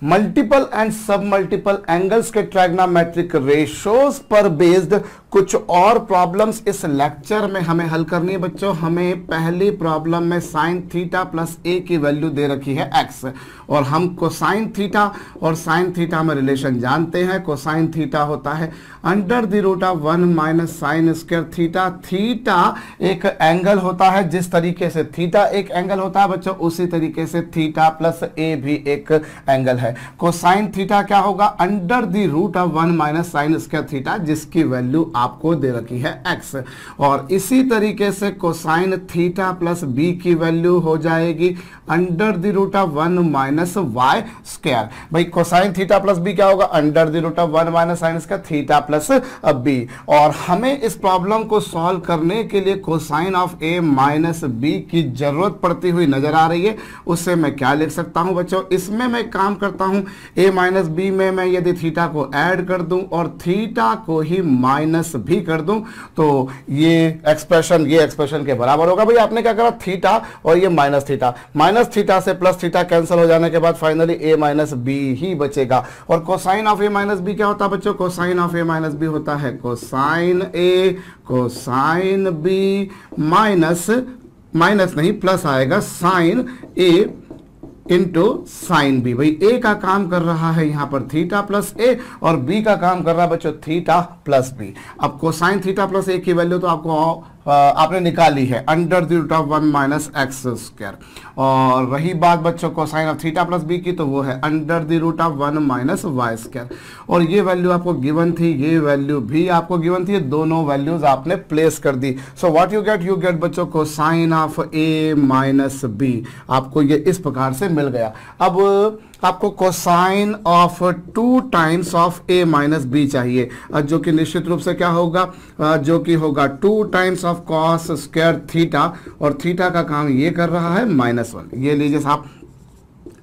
multiple and submultiple angles के trigonometric ratios per based कुछ और प्रॉब्लम्स इस लेक्चर में हमें हल करनी है बच्चों हमें पहली प्रॉब्लम में साइन थीटा प्लस ए की वैल्यू दे रखी है एक्स और हम कोसाइन थीटा और साइन थीटा में रिलेशन जानते हैं कोसाइन थीटा होता है under the root of one minus sine square theta theta एक एंगल होता है जिस तरीके से थीटा एक एंगल होता है बच्चों उसी तरीके से थीटा प्लस ए भी एक एंगल है कोसाइन थीटा क्या होगा under the root of one minus sine square theta जिसकी वैल्यू आपको दे रखी है एक्स और इसी तरीके से कोसाइन थीटा प्लस बी की वैल्यू हो जाएगी under the root of one minus Y square भाई कोसाइन थीटा प्लस बी क्या होगा under the root of one minus sine का थीटा प्लस बी और हमें इस प्रॉब्लम को सॉल्व करने के लिए cosine of A minus B की जरूरत पड़ती हुई नजर आ रही है उससे मैं क्या लिख सकता हूं बच्चों इसमें मैं काम करता हूं ए माइनस बी में मैं यदि थीटा को ऐड कर दूं और थीटा को ही माइनस माइनस भी कर दूं तो ये एक्सप्रेशन ये एक्सप्रेशन के बराबर होगा भाई आपने क्या करा थीटा और ये माइनस थीटा माइनस थीटा से प्लस थीटा कैंसिल हो जाने के बाद फाइनली ए माइनस बी ही बचेगा और cosine of A minus B क्या होता है बच्चों cosine of A minus B होता है cosine A cosine B minus minus नहीं प्लस आएगा sine A into sine B भाई ए का काम कर रहा है यहां पर थीटा प्लस ए और बी का काम कर रहा है बच्चों थीटा प्लस बी अब कोसाइन थीटा प्लस ए की वैल्यू तो आपको आपने निकाली है under the root of one minus X square और रही बात बच्चों को sine of theta plus B की तो वो है under the root of one minus Y square और ये वैल्यू आपको गिवन थी ये वैल्यू भी आपको गिवन थी दोनों वैल्यूज आपने प्लेस कर दी so what you get you get बच्चों को sine of A minus B आपको ये इस प्रकार से मिल गया अब आपको cosine of two times of A minus B चाहिए जो कि निश्चित रूप से क्या होगा जो कि होगा two times of cos square theta और थीटा का काम ये कर रहा है माइनस वन ये लीजिए साहब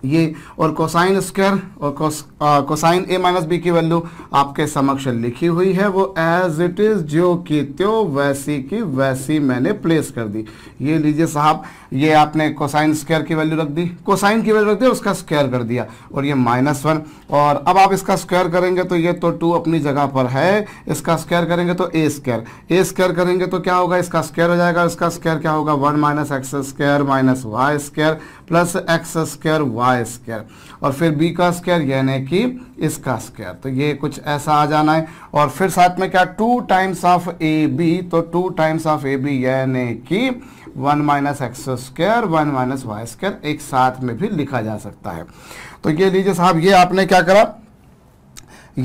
ये और कोसाइन स्क्वायर और कोसाइन ए माइनस बी की वैल्यू आपके समक्ष लिखी हुई है वो एज इट इज़ जो की त्यो वैसी की वैसी मैंने प्लेस कर दी ये लीजिए साहब ये आपने कोसाइन स्क्वायर की वैल्यू रख दी कोसाइन की वैल्यू रख दी और उसका स्क्वायर कर दिया और ये माइनस वन और अब आप इसका स्क्वायर करेंगे तो ये तो टू अपनी जगह पर है इसका स्क्वायर करेंगे तो ए स्क्वायर ए स्क्वायर करेंगे तो क्या होगा इसका स्क्वायर हो जाएगा इसका स्क्वायर क्या होगा one minus X square minus Y square plus X square Y square और फिर बी का स्क्र यानी कि इसका स्क्र तो ये कुछ ऐसा आ जाना है और फिर साथ में क्या two times of A B तो two times of A B यानी कि one minus X square one minus Y square एक साथ में भी लिखा जा सकता है तो ये लीजिए साहब ये आपने क्या करा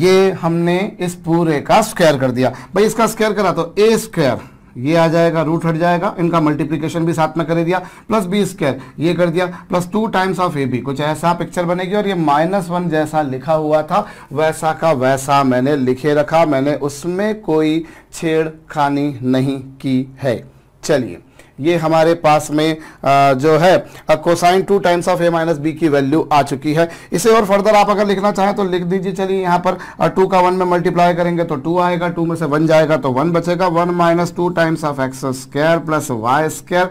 ये हमने इस पूरे का स्क्वायर कर दिया भाई इसका स्क्वायर करा तो ए स्क्वायर ये आ जाएगा रूट हट जाएगा इनका मल्टीप्लीकेशन भी साथ में कर दिया प्लस बी स्क्वायर ये कर दिया plus two times of A B कुछ ऐसा पिक्चर बनेगी और ये माइनस वन जैसा लिखा हुआ था वैसा का वैसा मैंने लिखे रखा मैंने उसमें कोई छेड़खानी नहीं की है चलिए ये हमारे पास में जो है cosine two times of A minus B की वैल्यू आ चुकी है इसे और फर्दर आप अगर लिखना चाहें तो लिख दीजिए चलिए यहाँ पर टू का वन में मल्टीप्लाई करेंगे तो टू आएगा टू में से वन जाएगा तो वन बचेगा one minus two times of X square plus Y square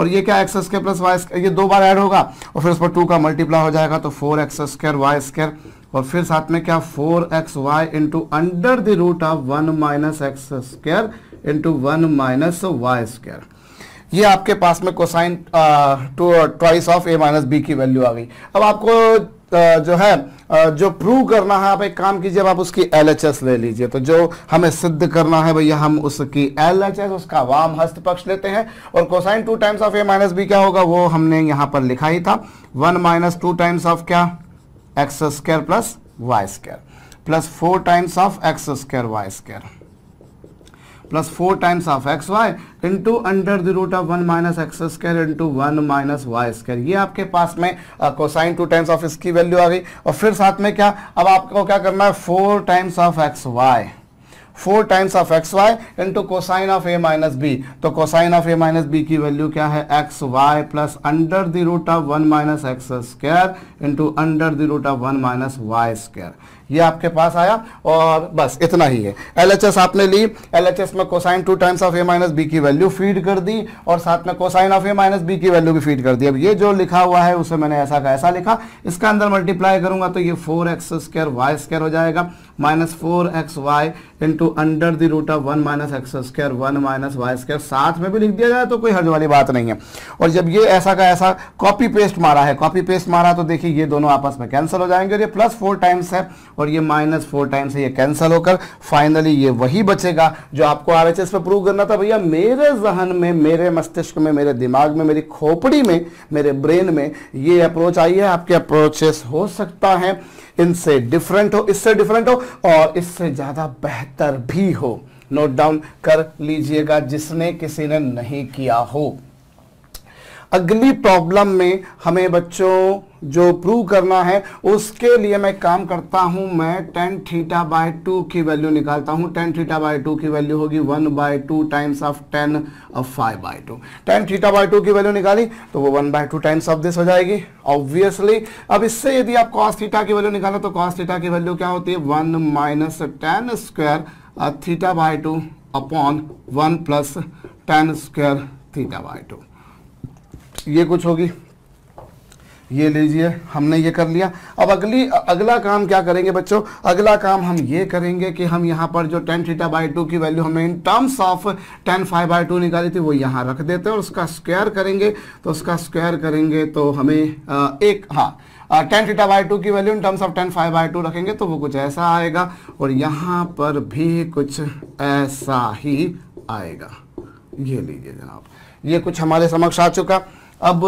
और ये क्या एक्स स्क्र प्लस वाई ये दो बार ऐड होगा और फिर उस पर टू का मल्टीप्लाई हो जाएगा तो four X square Y square और फिर साथ में क्या four X Y into under the root of one minus X square into one minus Y square ये आपके पास में cosine two twice of A minus B की वैल्यू आ गई अब आपको जो है जो प्रूव करना है आप एक काम कीजिए आप उसकी एल ले लीजिए तो जो हमें सिद्ध करना है भैया हम उसकी एल उसका वाम हस्त पक्ष लेते हैं और cosine two times of A minus B क्या होगा वो हमने यहाँ पर लिखा ही था one minus two times of क्या X square plus Y square plus four times of X square Y square plus four times of X Y into under the root of one minus X square into one minus Y square ये आपके पास में cosine two times of इसकी value आ गई और फिर साथ में क्या अब आपको क्या करना है four times of X Y four times of X Y into cosine of A minus B तो cosine of A minus B की वैल्यू क्या है X Y plus under the root of one minus X square into under the root of one minus Y square ये आपके पास आया और बस इतना ही है एलएचएस आपने ली एलएचएस में cosine two times of A minus B की वैल्यू फीड कर दी और साथ में cosine of A minus B की वैल्यू भी फीड कर दी अब ये जो लिखा हुआ है उसे मैंने ऐसा का ऐसा लिखा इसका अंदर मल्टीप्लाई करूंगा तो ये four X square Y square हो जाएगा minus four X Y into under the root of one minus X square one minus Y square साथ में भी लिख दिया जाए तो कोई हर्ज वाली बात नहीं है और जब ये ऐसा का ऐसा कॉपी पेस्ट मारा है कॉपी पेस्ट मारा तो देखिए ये दोनों आपस में कैंसिल हो जाएंगे और ये प्लस फोर टाइम्स है और ये माइनस फोर टाइम्स है ये कैंसिल होकर फाइनली ये वही बचेगा जो आपको आर पे प्रूव करना था भैया मेरे जहन में मेरे मस्तिष्क में मेरे दिमाग में मेरी खोपड़ी में मेरे ब्रेन में ये अप्रोच आई है आपके अप्रोचेस हो सकता है इनसे डिफरेंट हो इससे डिफरेंट हो और इससे ज़्यादा बेहतर भी हो नोट डाउन कर लीजिएगा जिसने किसी ने नहीं किया हो अगली प्रॉब्लम में हमें बच्चों जो प्रूव करना है उसके लिए मैं काम करता हूं मैं टेन थीटा बाय टू की वैल्यू निकालता हूं टेन थीटा बाय टू की वैल्यू होगी one by two times of tan five by two tan theta by two की वैल्यू निकाली तो वो one by two times of this हो जाएगी ऑब्वियसली अब इससे यदि आप कॉस थीटा की वैल्यू निकालो तो कॉस थीटा की वैल्यू क्या होती है one minus tan square theta by two upon one plus tan square theta by two ये कुछ होगी ये लीजिए हमने ये कर लिया अब अगली अगला काम क्या करेंगे बच्चों अगला काम हम ये करेंगे कि हम यहाँ पर जो टेन थीटा बाई टू की वैल्यू हमने in terms of tan five by two निकाली थी वो यहाँ रख देते हैं और उसका स्क्वायर करेंगे तो उसका स्क्वायर करेंगे तो हमें आ, एक हाँ टेन थीटा बाई टू की value in terms of tan five by two रखेंगे तो वो कुछ ऐसा आएगा और यहाँ पर भी कुछ ऐसा ही आएगा ये लीजिए जनाब ये कुछ हमारे समक्ष आ चुका अब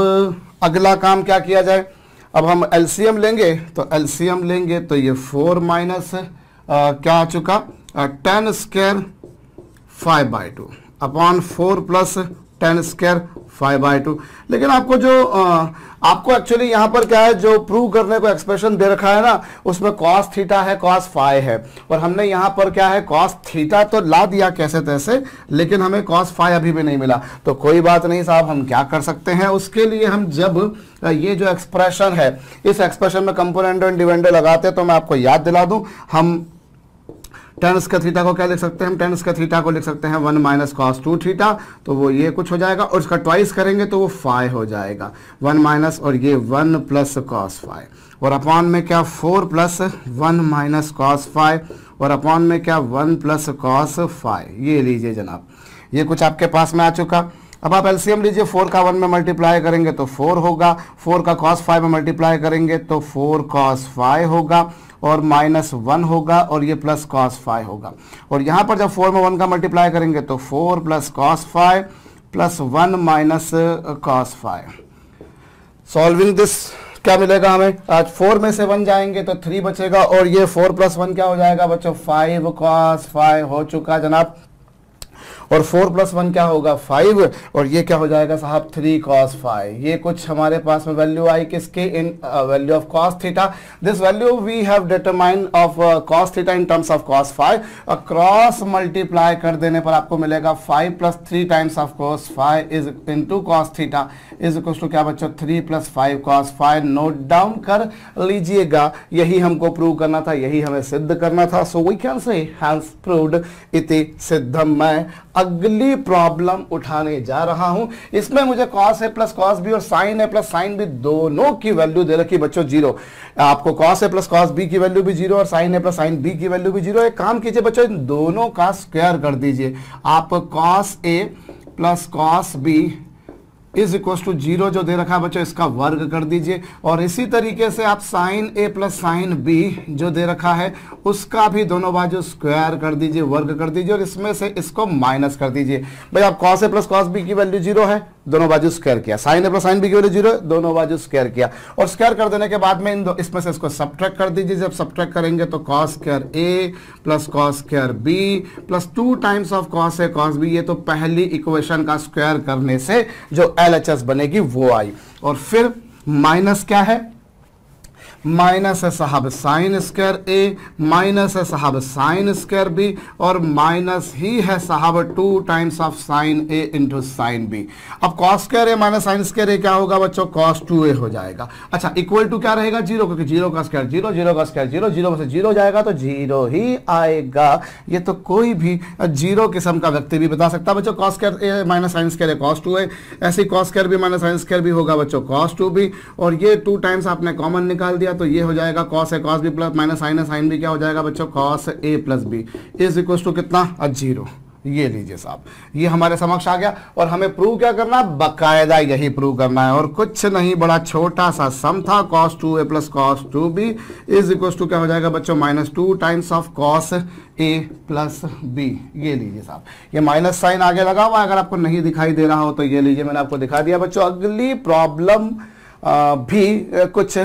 अगला काम क्या किया जाए अब हम एलसीएम लेंगे तो एलसीएम लेंगे तो ये फोर माइनस क्या आ चुका tan square five by two upon four plus tan square five by two लेकिन आपको जो आपको एक्चुअली यहां पर क्या है जो प्रूव करने को एक्सप्रेशन दे रखा है ना उसमें कॉस थीटा है कॉस फाइव है और हमने यहाँ पर क्या है कॉस थीटा तो ला दिया कैसे तैसे लेकिन हमें कॉस फाइव अभी भी नहीं मिला तो कोई बात नहीं साहब हम क्या कर सकते हैं उसके लिए हम जब ये जो एक्सप्रेशन है इस एक्सप्रेशन में कंपोनेंट एंड डिवेंडर लगाते हैं तो मैं आपको याद दिला दूं हम टेन स्क्र थीटा को क्या लिख सकते हैं हम टेन का थीटा को लिख सकते हैं one minus cos two theta तो वो ये कुछ हो जाएगा और इसका ट्वाइस करेंगे तो वो फाइव हो जाएगा वन माइनस और ये वन प्लस कॉस फाइव और अपॉन में क्या four plus one minus cos five और अपॉन में क्या वन प्लस कॉस फाइव ये लीजिए जनाब ये कुछ आपके पास में आ चुका अब आप एलसीएम लीजिए फोर का वन में मल्टीप्लाई करेंगे तो फोर होगा फोर का कॉस फाइव में मल्टीप्लाई करेंगे तो फोर कॉस फाइव होगा और माइनस वन होगा और ये प्लस कॉस फाइव होगा और यहां पर जब फोर में वन का मल्टीप्लाई करेंगे तो four plus cos five plus one minus cos five solving this क्या मिलेगा हमें आज फोर में से वन जाएंगे तो थ्री बचेगा और ये फोर प्लस वन क्या हो जाएगा बच्चों फाइव कॉस फाइव हो चुका जनाब और फोर प्लस वन क्या होगा फाइव और ये क्या हो जाएगा साहब थ्री कॉस फाइव ये कुछ हमारे पास में वैल्यू आई किसके in value of cos theta this value we have determine of cos theta in terms of cos five across multiply कर देने पर आपको मिलेगा five plus three times of cos five is in two cos theta is equal to क्या बच्चों three plus five cos five note down कर लीजिएगा यही हमको प्रूव करना था यही हमें सिद्ध करना था so we can say hence proved इति सिद्धम मैं अगली प्रॉब्लम उठाने जा रहा हूं इसमें मुझे कॉस है प्लस कॉस बी और साइन है प्लस साइन बी दोनों की वैल्यू दे रखी बच्चों जीरो आपको कॉस है प्लस कॉस बी की वैल्यू भी जीरो और साइन है प्लस साइन बी की वैल्यू भी जीरो एक काम कीजिए बच्चों इन दोनों का स्क्वायर कर दीजिए आप cos A plus cos B is equal to zero जो दे रखा है बच्चों इसका वर्ग कर दीजिए और इसी तरीके से आप sine A plus sine B जो दे रखा है उसका भी दोनों बाजू स्क्वायर कर दीजिए वर्ग कर दीजिए और इसमें से इसको माइनस कर दीजिए भाई आप cos A plus cos B की वैल्यू जीरो है दोनों बाजू स्क्वायर किया sine A plus sine B की वैल्यू जीरो दोनों बाजू स्क्वायर किया और स्क्वायर कर देने के बाद में इन दो इसमें से इसको सब्ट्रैक्ट कर दीजिए जब सब्ट्रैक्ट करेंगे तो cos square A plus cos square B plus two times of cos A cos B ये तो पहली इक्वेशन का स्क्वायर करने से जो एल बनेगी वो आई और फिर माइनस क्या है माइनस है साहब साइन स्क्वायर ए माइनस है साहब साइन स्क्वायर बी और माइनस ही है साहब two times of sine A into sine B अब cos square A minus sine square A क्या होगा बच्चों कॉस टू ए हो जाएगा अच्छा इक्वल टू क्या रहेगा जीरो क्योंकि जीरो का स्क्वायर जीरो जीरो का स्क्वायर जीरो जीरो से जीरो जाएगा तो जीरो ही आएगा ये तो कोई भी जीरो किस्म का व्यक्ति भी बता सकता है बच्चों cos square A minus sine square A cos two A ऐसे cos square B minus sine square भी होगा बच्चों कॉस टू बी और ये टू टाइम्स आपने कॉमन निकाल दिया तो ये हो जाएगा cos A cos B plus minus sine A sine B क्या हो जाएगा बच्चों cos A plus B is equal to कितना जीरो ये लीजिए साहब ये हमारे समक्ष आ गया और हमें प्रूव क्या करना है बकायदा यही प्रूव करना है और कुछ नहीं बड़ा छोटा सा सम था cos two A plus cos two B is equal to क्या हो जाएगा बच्चों minus two times of cos A plus B ये लीजिए साहब ये माइनस साइन आगे लगा हुआ अगर आपको नहीं दिखाई दे रहा हो तो ये लीजिए मैंने आपको दिखा दिया बच्चों अगली प्रॉब्लम भी कुछ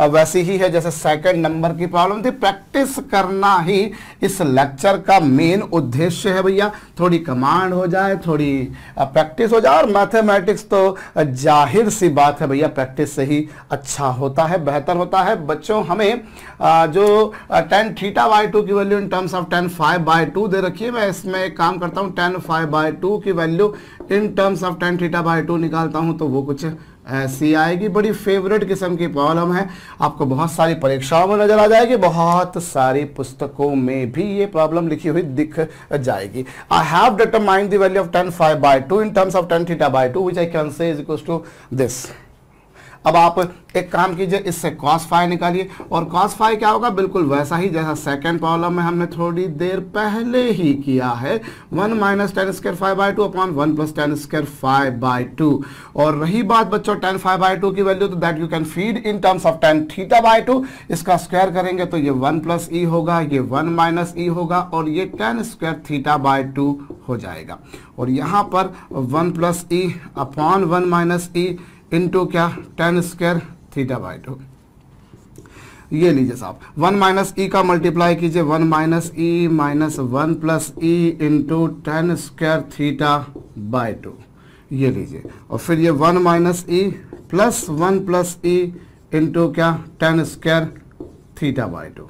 वैसी ही है जैसे सेकंड नंबर की प्रॉब्लम थी प्रैक्टिस करना ही इस लेक्चर का मेन उद्देश्य है भैया थोड़ी कमांड हो जाए थोड़ी प्रैक्टिस हो जाए और मैथमेटिक्स तो जाहिर सी बात है भैया प्रैक्टिस से ही अच्छा होता है बेहतर होता है बच्चों हमें जो टेन थीटा बाई टू की value in terms of tan five by two दे रखिए मैं इसमें एक काम करता हूँ टेन फाइव बाई टू की value in terms of tan theta by two निकालता हूँ तो वो कुछ ऐसी आएगी बड़ी फेवरेट किस्म की प्रॉब्लम है आपको बहुत सारी परीक्षाओं में नजर आ जाएगी बहुत सारी पुस्तकों में भी ये प्रॉब्लम लिखी हुई दिख जाएगी I have determined the value of tan five by two in terms of tan theta by two which I can say is equal to this अब आप एक काम कीजिए इससे कॉस फाइव निकालिए और कॉस फाइव क्या होगा बिल्कुल वैसा ही जैसा सेकेंड प्रॉब्लम में हमने थोड़ी देर पहले ही किया है one minus tan square phi by two upon one plus tan square phi by two और रही बात बच्चों टेन फाइव बाई टू की वैल्यू तो that you can feed in terms of tan theta by two इसका square करेंगे तो ये वन प्लस ई होगा ये वन माइनस ई होगा और ये tan square theta by two हो जाएगा और यहाँ पर one plus E upon one minus E into क्या tan square theta by two ये लीजिए साहब वन माइनस ई का मल्टीप्लाई कीजिए one minus E minus one plus E into tan square theta by two ये लीजिए और फिर ये one minus E plus one plus E into क्या tan square theta by two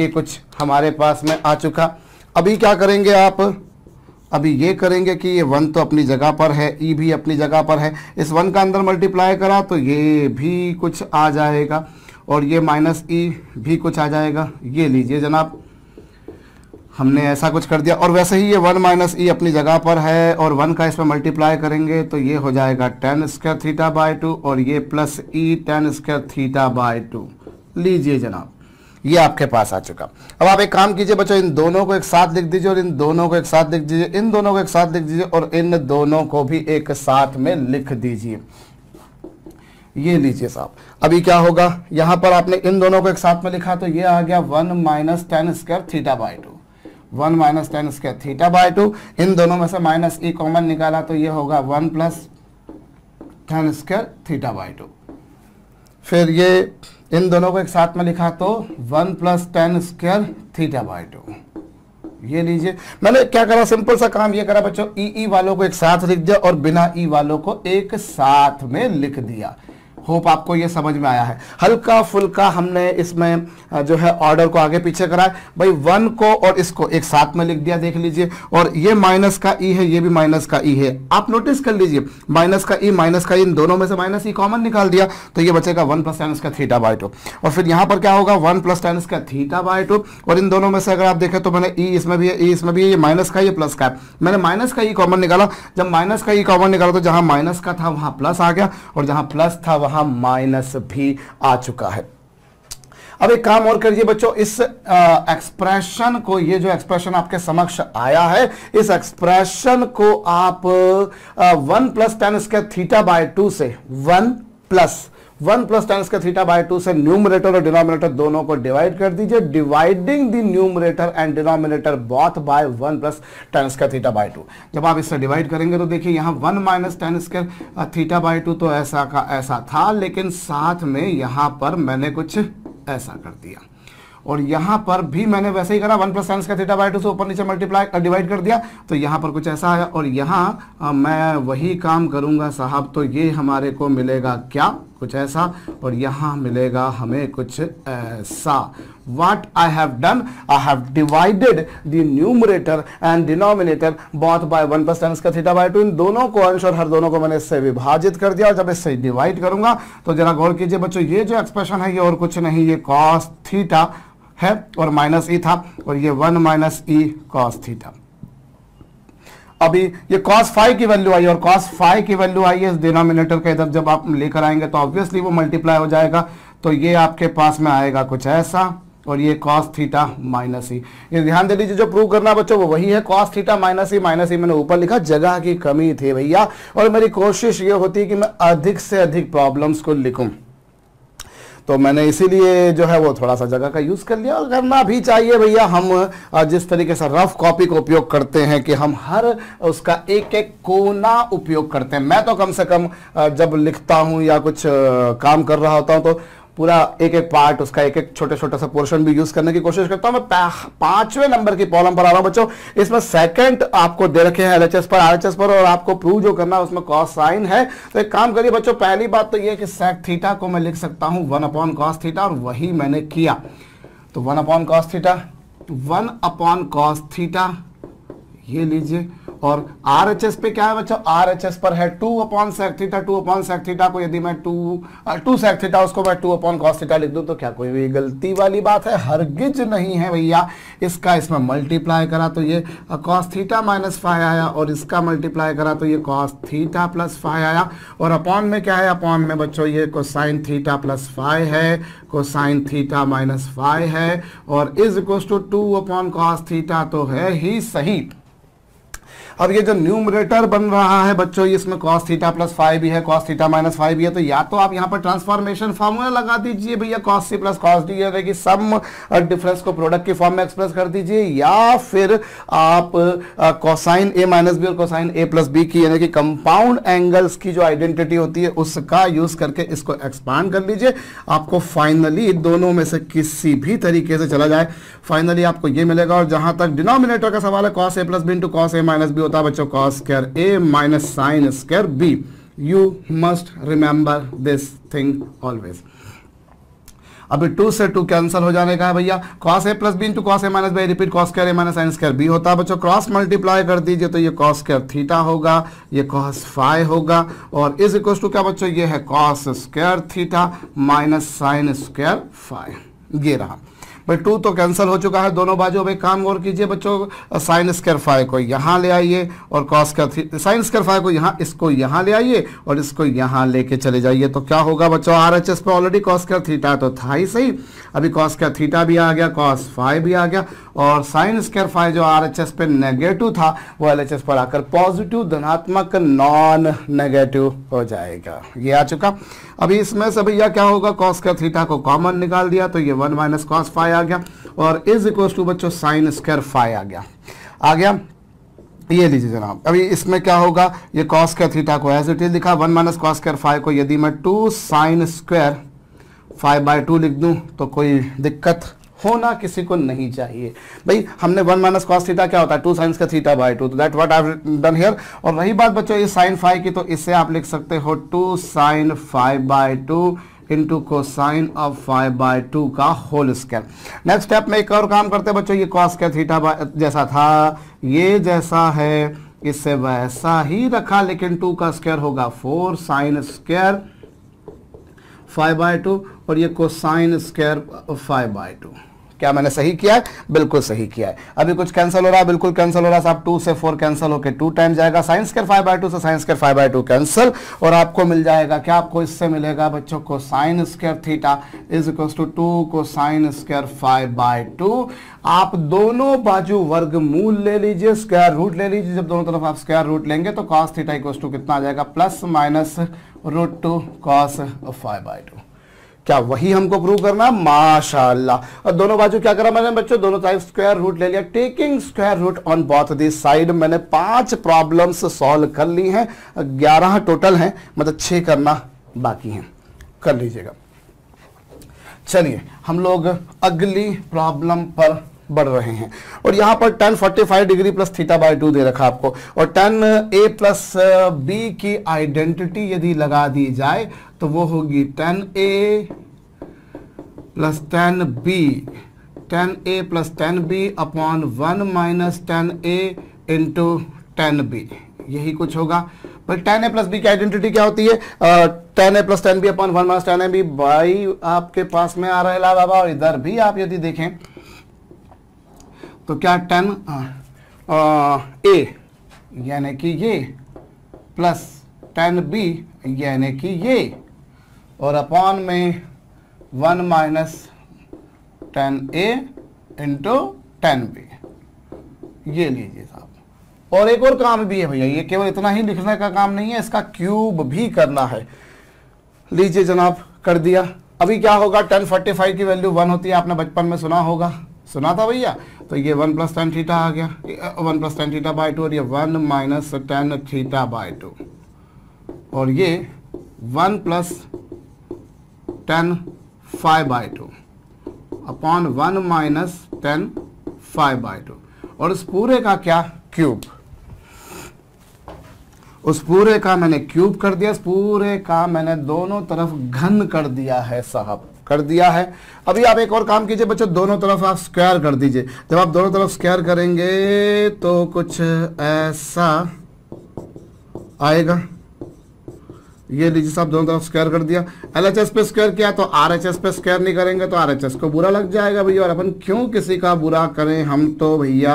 ये कुछ हमारे पास में आ चुका अभी क्या करेंगे आप अभी ये करेंगे कि ये वन तो अपनी जगह पर है ई भी अपनी जगह पर है इस वन का अंदर मल्टीप्लाई करा तो ये भी कुछ आ जाएगा और ये माइनस ई e भी कुछ आ जाएगा ये लीजिए जनाब हमने ऐसा कुछ कर दिया और वैसे ही ये वन माइनस ई e अपनी जगह पर है और वन का इसमें मल्टीप्लाई करेंगे तो ये हो जाएगा tan square theta by two और ये plus E tan square theta by two लीजिए जनाब ये आपके पास आ चुका अब आप एक काम कीजिए बच्चों इन दोनों को एक साथ लिख दीजिए और इन दोनों को एक साथ लिख दीजिए इन दोनों को एक साथ लिख दीजिए और इन दोनों को भी एक साथ में लिख दीजिए ये लीजिए साहब अभी क्या होगा यहां पर आपने इन दोनों को एक साथ में लिखा तो ये आ गया one minus tan square theta by two one minus tan square theta by two इन दोनों में से माइनस ई कॉमन निकाला तो ये होगा one plus tan square theta by two फिर ये इन दोनों को एक साथ में लिखा तो one plus tan square theta by two ये लीजिए मैंने क्या करा सिंपल सा काम ये करा बच्चों ई ई वालों को एक साथ लिख दिया और बिना ई वालों को एक साथ में लिख दिया होप आपको ये समझ में आया है हल्का फुल्का हमने इसमें जो है ऑर्डर को आगे पीछे कराए भाई वन को और इसको एक साथ में लिख दिया देख लीजिए और ये माइनस का ई e है ये भी माइनस का ई e है आप नोटिस कर लीजिए माइनस का ई e, माइनस का इन दोनों में से माइनस ई कॉमन निकाल दिया तो ये बचेगा वन प्लस टाइन का थीटा बाय टू और फिर यहाँ पर क्या होगा वन प्लस टाइन का थीटा बाय टू और इन दोनों में से अगर आप देखें तो मैंने ई इसमें भी है ई इसमें भी है ये माइनस का ये प्लस का मैंने माइनस का ई कॉमन निकाला जब माइनस का ई कॉमन निकाला तो जहाँ माइनस का था वहाँ प्लस आ गया और जहाँ प्लस था वहाँ यहां माइनस भी आ चुका है अब एक काम और करिए बच्चों इस एक्सप्रेशन को ये जो एक्सप्रेशन आपके समक्ष आया है इस एक्सप्रेशन को आप one plus tan square theta by two से one plus one plus tan का थीटा बाय टू से न्यूमरेटर और डिनोमिनेटर दोनों को डिवाइड कर दीजिए dividing the numerator and denominator both by one plus tan का थीटा बाय टू जब आप इससे डिवाइड करेंगे तो देखिए यहाँ one minus tan square theta by two तो ऐसा का ऐसा था लेकिन साथ में यहाँ पर मैंने कुछ ऐसा कर दिया और यहां पर भी मैंने वैसे ही करा वन प्लस टेन का थीटा बाय टू से ऊपर नीचे मल्टीप्लाई डिवाइड कर दिया तो यहां पर कुछ ऐसा आया और यहां मैं वही काम करूंगा साहब तो ये हमारे को मिलेगा क्या कुछ ऐसा और यहाँ मिलेगा हमें कुछ ऐसा what I have done I have divided the numerator and denominator both one plus का थीटा बाय टू इन दोनों को अंश और हर दोनों को मैंने इससे विभाजित कर दिया और जब इससे डिवाइड करूंगा तो जरा गौर कीजिए बच्चों ये जो एक्सप्रेशन है ये और कुछ नहीं ये कॉस थीटा है और माइनस ई e था और ये one minus E cos theta अभी ये कॉस फाइव की वैल्यू आई और कॉस फाइव की वैल्यू आई है इस डिनोमिनेटर के इधर जब आप लेकर आएंगे तो ऑब्वियसली वो मल्टीप्लाई हो जाएगा तो ये आपके पास में आएगा कुछ ऐसा और ये cos थीटा माइनस ई ये ध्यान दे दीजिए जो प्रूव करना बच्चों वो वही है cos theta minus E minus E मैंने ऊपर लिखा जगह की कमी थी भैया और मेरी कोशिश ये होती है कि मैं अधिक से अधिक प्रॉब्लम्स को लिखूं तो मैंने इसीलिए जो है वो थोड़ा सा जगह का यूज़ कर लिया और करना भी चाहिए भैया हम जिस तरीके से रफ कॉपी का उपयोग करते हैं कि हम हर उसका एक एक कोना उपयोग करते हैं मैं तो कम से कम जब लिखता हूँ या कुछ काम कर रहा होता हूँ तो पूरा एक एक पार्ट उसका एक एक छोटे छोटे सा पोर्शन भी यूज करने की कोशिश करता हूं मैं पांचवें नंबर की कॉलम पर आ रहा हूं बच्चों इसमें सेकंड आपको दे रखे हैं एलएचएस पर आरएचएस पर और आपको प्रूव जो करना है उसमें कॉस साइन है तो एक काम करिए बच्चों पहली बात तो ये कि सेक थीटा को मैं लिख सकता हूं वन अपॉन कॉस थीटा और वही मैंने किया तो one upon cos theta one upon cos theta ये लीजिए और आर एच एस पे क्या है बच्चों आर एच एस पर है two upon sec theta two upon sec theta को यदि मैं टू टू सेक थीटा उसको मैं टू अपॉन कॉस थीटा लिख दूं तो क्या कोई भी गलती वाली बात है हरगिज नहीं है भैया इसका इसमें मल्टीप्लाई करा तो ये कॉस थीटा माइनस फाइव आया और इसका मल्टीप्लाई करा तो ये कॉस थीटा प्लस फाइव आया और अपॉन में क्या है अपॉन में बच्चों ये कोसाइन थीटा प्लस फाइव है कोसाइन थीटा माइनस फाइव है और is equal to two upon cos theta तो है ही सही अब ये जो न्यूमरेटर बन रहा है बच्चों इसमें कॉस थीटा प्लस फाइव भी है कॉस थीटा माइनस फाइव भी है तो या तो आप यहाँ पर ट्रांसफॉर्मेशन फॉर्मूला लगा दीजिए भैया cos C plus cos D यानी कि सम डिफरेंस को प्रोडक्ट के फॉर्म में एक्सप्रेस कर दीजिए या फिर आप कॉसाइन ए माइनस बी और कॉसाइन ए प्लस बी की यानी कि कंपाउंड एंगल्स की जो आइडेंटिटी होती है उसका यूज करके इसको एक्सपांड कर लीजिए आपको फाइनली दोनों में से किसी भी तरीके से चला जाए फाइनली आपको ये मिलेगा और जहां तक डिनोमिनेटर का सवाल है cos A plus B into cos A minus B होता है बच्चों cos square A minus sine square B you must remember this thing always अभी टू से टू कैंसल हो जाने का है भैया cos A plus B into cos A minus B repeat cos square A minus sine square B होता है बच्चों क्रॉस मल्टीप्लाई कर दीजिए तो ये कॉस स्क्र थीटा होगा ये कॉस फाइव होगा और इज इक्वल टू क्या बच्चों ये है cos square theta minus sine square phi ये रहा भाई टू तो कैंसिल हो चुका है दोनों बाजू भाई काम गौर कीजिए बच्चों साइन स्केयर फाइव को यहाँ ले आइए और कॉस का साइन स्केयर फाइव को यहाँ इसको यहाँ ले आइए और इसको यहाँ लेके चले जाइए तो क्या होगा बच्चों आर एच एस पे ऑलरेडी कॉस का थीटा तो था ही सही अभी कॉस का थीटा भी आ गया कॉस फाइव भी आ गया और साइन स्केयर फाइव जो आर एच एस पे नेगेटिव था वो एल एच एस पर आकर पॉजिटिव धनात्मक नॉन नेगेटिव हो जाएगा ये आ चुका अभी इसमें से भैया क्या होगा कॉस का थीटा को कॉमन निकाल दिया तो ये वन माइनस कॉस फाइव आ गया और इज इक्वल टू बच्चों साइन स्क्वायर फाइव आ गया आ गया ये लीजिए जनाब अभी इसमें क्या होगा ये कॉस स्क्वायर थीटा को एज इट इज लिखा one minus cos square phi को यदि मैं two sine square five by two लिख दूं तो कोई दिक्कत होना किसी को नहीं चाहिए भाई हमने वन माइनस कॉस थीटा क्या होता है टू साइंस का थीटा बाई टू तो that what I done here और रही बात बच्चों ये साइन फाइव की तो इससे आप लिख सकते हो two sine phi by two into sine of phi by two का होल स्केयर नेक्स्ट स्टेप में एक और काम करते हैं बच्चों ये कॉस के थीटा जैसा था ये जैसा है इसे वैसा ही रखा लेकिन टू का स्केयर होगा four sine square phi by two और ये को sine square phi by two क्या मैंने सही किया है बिल्कुल सही किया है अभी कुछ कैंसिल हो रहा है बिल्कुल कैंसिल हो रहा है साहब टू से फोर कैंसिल होकर टू टाइम जाएगा साइंस के फाइव बाई टू से साइंस के फाइव बाई टू कैंसिल और आपको मिल जाएगा क्या आपको इससे मिलेगा बच्चों को sine square theta is equal to two को sine square phi by two आप दोनों बाजू वर्ग मूल ले लीजिए स्क्वायर रूट ले लीजिए जब दोनों तरफ आप स्क्वायर रूट लेंगे तो कॉस थीटा इक्व टू कितना आ जाएगा plus minus root two cos phi by two क्या वही हमको प्रूव करना माशाल्लाह और दोनों बाजू क्या करा मैंने बच्चों दोनों साइड स्क्वायर रूट ले लिया taking square root on both this side मैंने पांच प्रॉब्लम्स सॉल्व कर ली हैं ग्यारह टोटल हैं मतलब छह करना बाकी हैं कर लीजिएगा चलिए हम लोग अगली प्रॉब्लम पर बढ़ रहे हैं और यहां पर tan forty five degree plus theta by two दे रखा आपको और टेन ए प्लस बी की आइडेंटिटी यदि लगा दी जाए तो वो होगी tan A plus tan B tan A plus tan B upon one minus tan A into tan B यही कुछ होगा पर टेन ए प्लस बी की आइडेंटिटी क्या होती है tan A plus tan B upon one minus tan A B by आपके पास में आ रहा है ला बाबा और इधर भी आप यदि देखें तो क्या टेन ए यानी कि ये प्लस टेन बी यानी कि ये और अपॉन में one minus tan A into tan B ये लीजिए साहब और एक और काम भी है भैया ये केवल इतना ही लिखने का काम नहीं है इसका क्यूब भी करना है लीजिए जनाब कर दिया अभी क्या होगा टेन फोर्टी फाइव की वैल्यू वन होती है आपने बचपन में सुना होगा सुना था भैया तो ये वन प्लस टेन थीटा आ गया one plus tan theta by two और ये one minus tan theta by two और ये one plus tan five by two upon one minus tan five by two और उस पूरे का क्या क्यूब उस पूरे का मैंने क्यूब कर दिया उस पूरे का मैंने दोनों तरफ घन कर दिया है साहब कर दिया है अभी आप एक और काम कीजिए बच्चों दोनों तरफ आप स्क्वायर कर दीजिए जब आप दोनों तरफ स्क्वायर करेंगे तो कुछ ऐसा आएगा ये लीजिए साहब दोनों तरफ स्क्वायर कर दिया एल एच एस पे स्क्वायर किया तो आर एच एस पे स्क्वायर नहीं करेंगे तो आर एच एस को बुरा लग जाएगा भैया और अपन क्यों किसी का बुरा करें हम तो भैया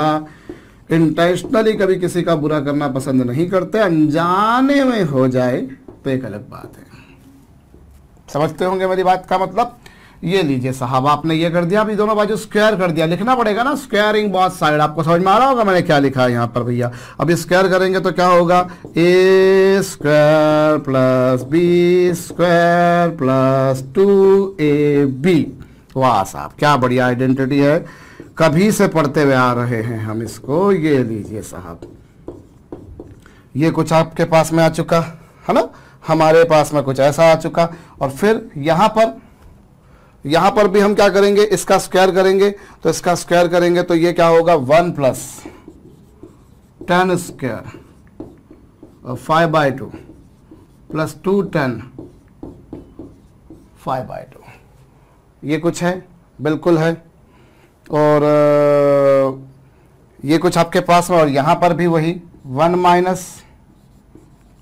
इंटेंशनली कभी किसी का बुरा करना पसंद नहीं करते अनजाने में हो जाए तो एक अलग बात है समझते होंगे मेरी बात का मतलब ये लीजिए साहब आपने ये कर दिया अभी दोनों बाजू स्क्वायर कर दिया लिखना पड़ेगा ना स्क्वायरिंग बहुत साइड आपको समझ में आ रहा होगा मैंने क्या लिखा है यहाँ पर भैया अब स्क्वायर करेंगे तो क्या होगा A square plus B square plus two A B वाह साहब क्या बढ़िया आइडेंटिटी है कभी से पढ़ते हुए आ रहे हैं हम इसको ये लीजिए साहब ये कुछ आपके पास में आ चुका है ना हमारे पास में कुछ ऐसा आ चुका और फिर यहां पर यहां पर भी हम क्या करेंगे इसका स्क्वायर करेंगे तो इसका स्क्वायर करेंगे तो ये क्या होगा one plus tan square five by two plus two tan five by two ये कुछ है बिल्कुल है और ये कुछ आपके पास में और यहां पर भी वही one minus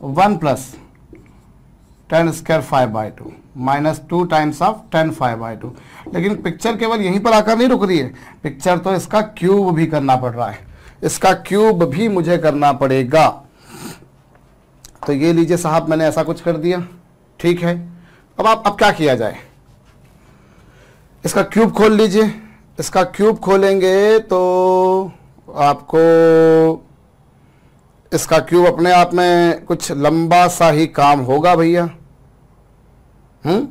one plus tan square five by two minus two times of tan five by two लेकिन पिक्चर केवल यहीं पर आकर नहीं रुक रही है पिक्चर तो इसका क्यूब भी करना पड़ रहा है इसका क्यूब भी मुझे करना पड़ेगा तो ये लीजिए साहब मैंने ऐसा कुछ कर दिया ठीक है अब आप अब क्या किया जाए इसका क्यूब खोल लीजिए इसका क्यूब खोलेंगे तो आपको इसका क्यूब अपने आप में कुछ लंबा सा ही काम होगा भैया हुँ? हम्म?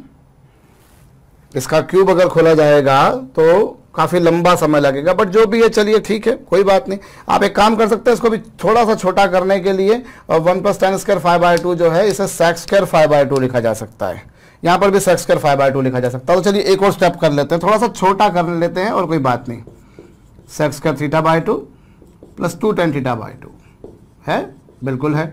इसका क्यूब अगर खोला जाएगा तो काफ़ी लंबा समय लगेगा बट जो भी है चलिए ठीक है कोई बात नहीं आप एक काम कर सकते हैं इसको भी थोड़ा सा छोटा करने के लिए और one plus tan square five by two जो है इसे sec square five by two लिखा जा सकता है यहां पर भी sec square five by two लिखा जा सकता है तो चलिए एक और स्टेप कर लेते हैं थोड़ा सा छोटा कर लेते हैं और कोई बात नहीं sec square theta by two plus two tan theta by two है बिल्कुल है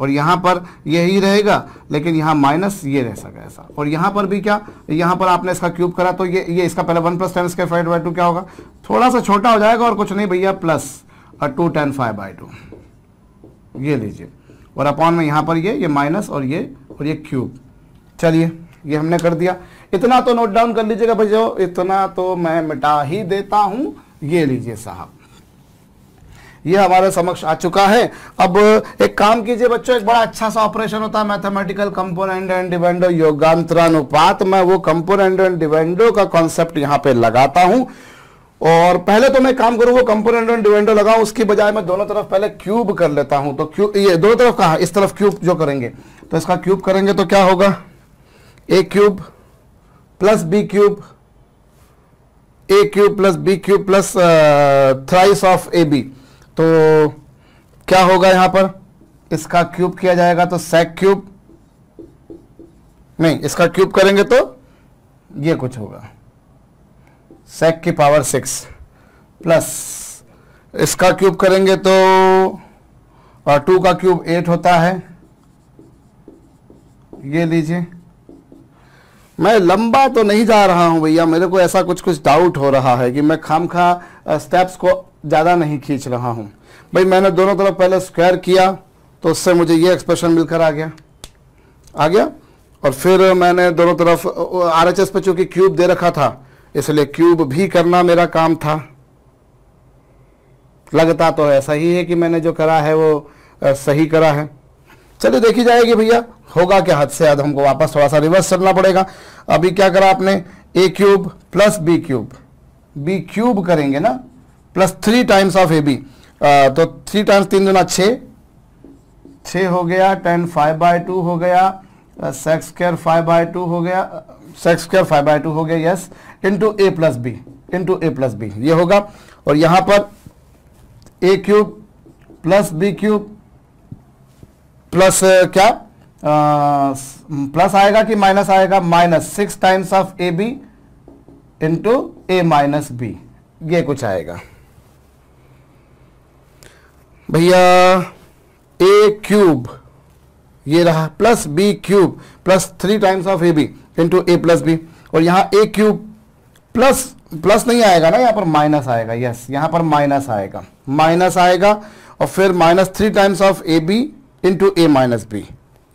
और यहाँ पर यही रहेगा लेकिन यहाँ माइनस ये रह सका ऐसा और यहाँ पर भी क्या यहाँ पर आपने इसका क्यूब करा तो ये ये इसका पहले one plus tan square five by two क्या होगा थोड़ा सा छोटा हो जाएगा और कुछ नहीं भैया प्लस और two tan five by two ये लीजिए और अपॉन में यहाँ पर ये ये माइनस और ये और ये क्यूब चलिए ये हमने कर दिया इतना तो नोट डाउन कर लीजिएगा भैया इतना तो मैं मिटा ही देता हूँ ये लीजिए साहब ये हमारे समक्ष आ चुका है अब एक काम कीजिए बच्चों एक बड़ा अच्छा सा ऑपरेशन होता है मैथमेटिकल कंपोनेंट एंड डिवेंडो योगांतरानुपात मैं वो कंपोनेंट एंड डिवेंडो का कॉन्सेप्ट यहां पे लगाता हूं और पहले तो मैं काम करूं वो कंपोनेंट एंड डिवेंडो लगाऊं उसकी बजाय मैं दोनों तरफ पहले क्यूब कर लेता हूं तो क्यूब ये दोनों तरफ कहा इस तरफ क्यूब जो करेंगे तो इसका क्यूब करेंगे तो क्या होगा A cube plus B cube A cube plus B cube plus thrice of A B तो क्या होगा यहां पर इसका क्यूब किया जाएगा तो सेक क्यूब नहीं इसका क्यूब करेंगे तो ये कुछ होगा सेक की पावर सिक्स प्लस इसका क्यूब करेंगे तो और टू का क्यूब एट होता है ये लीजिए मैं लंबा तो नहीं जा रहा हूं भैया मेरे को ऐसा कुछ कुछ डाउट हो रहा है कि मैं खाम खा स्टेप्स को ज़्यादा नहीं खींच रहा हूँ भाई मैंने दोनों तरफ पहले स्क्वायर किया तो उससे मुझे ये एक्सप्रेशन मिलकर आ गया आ गया और फिर मैंने दोनों तरफ आर एच एस पे चूंकि क्यूब दे रखा था इसलिए क्यूब भी करना मेरा काम था लगता तो ऐसा ही है कि मैंने जो करा है वो सही करा है चलिए देखी जाएगी भैया होगा क्या हद से हद हमको वापस थोड़ा सा रिवर्स करना पड़ेगा अभी क्या करा आपने A cube plus B cube B cube करेंगे ना plus three times of A B तो थ्री टाइम्स तीन दुना छः छ हो गया टेन फाइव बाय टू हो गया sec square phi by two हो गया sec square phi by two हो गया yes into A plus B into A plus B ये होगा और यहाँ पर A cube plus B cube plus क्या आ, प्लस आएगा कि माइनस आएगा minus six times of A B into A minus B ये कुछ आएगा भैया ए क्यूब ये रहा plus B cube plus three times of A B into A plus B और यहाँ ए क्यूब प्लस प्लस नहीं आएगा ना यहाँ पर माइनस आएगा यस यहाँ पर माइनस आएगा माइनस आएगा और फिर minus three times of A B into A minus B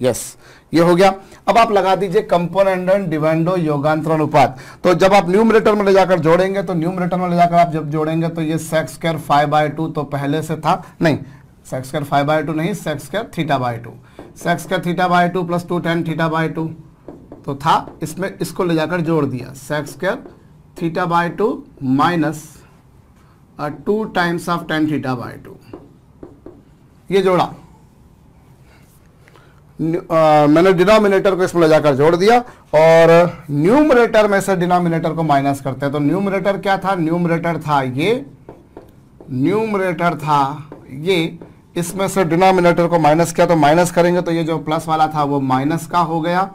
yes ये हो गया अब आप लगा दीजिए कंपोनेंडन डिवेंडो योगांतर अनुपात तो जब आप न्यूम रिटर्न में ले जाकर जोड़ेंगे तो न्यूम रिटर्न में ले जाकर आप जब जोड़ेंगे तो ये sec square phi by two तो पहले से था नहीं sec square phi by two नहीं sec square theta by two sec square theta by two plus two tan theta by two तो था इसमें इसको ले जाकर जोड़ दिया sec square theta by two minus two times of tan theta by two ये जोड़ा मैंने डिनोमिनेटर को इसमें ले जाकर जोड़ दिया और न्यूमरेटर में से डिनोमिनेटर को माइनस करते हैं तो न्यूमरेटर क्या था न्यूमरेटर था ये न्यूमरेटर था ये इसमें से डिनोमिनेटर को माइनस किया तो माइनस करेंगे तो ये जो प्लस वाला था वो माइनस का हो गया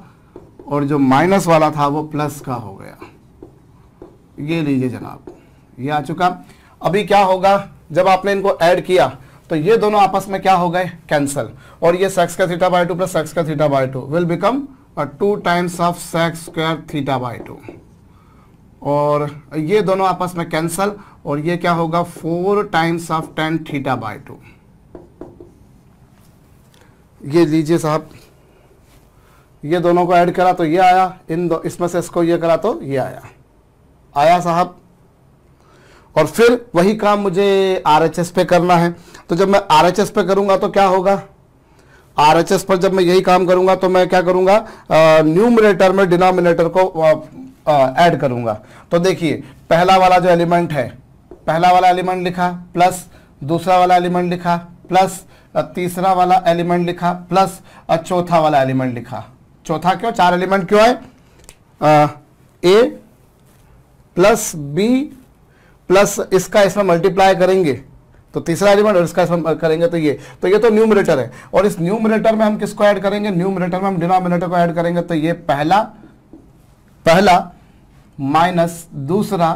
और जो माइनस वाला था वो प्लस का हो गया ये लीजिए जनाब ये आ चुका अभी क्या होगा जब आपने इनको ऐड किया तो ये दोनों आपस में क्या हो गए कैंसल और ये सेक्स का theta by two plus sec का theta by two will become two times of sec square theta by two और ये दोनों आपस में कैंसल और ये क्या होगा four times of tan theta by two ये लीजिए साहब ये दोनों को ऐड करा तो ये आया इन दो इसमें से इसको ये करा तो ये आया आया साहब और फिर वही काम मुझे आर पे करना है तो जब मैं आर पे करूंगा तो क्या होगा आर पर जब मैं यही काम करूंगा तो मैं क्या करूंगा न्यूमरेटर में डिनोमिनेटर को ऐड करूंगा तो देखिए पहला वाला जो एलिमेंट है पहला वाला एलिमेंट लिखा प्लस दूसरा वाला एलिमेंट लिखा प्लस तीसरा वाला एलिमेंट लिखा प्लस चौथा वाला एलिमेंट लिखा चौथा क्यों चार एलिमेंट क्यों है ए प्लस बी प्लस इसका इसमें मल्टीप्लाई करेंगे तो तीसरा एलिमेंट और इसका इसमें करेंगे तो ये तो ये तो न्यूमिनेटर है और इस न्यूमिनेटर में हम किसको ऐड करेंगे न्यूमिनेटर में हम डिनोमिनेटर को ऐड करेंगे तो ये पहला पहला माइनस दूसरा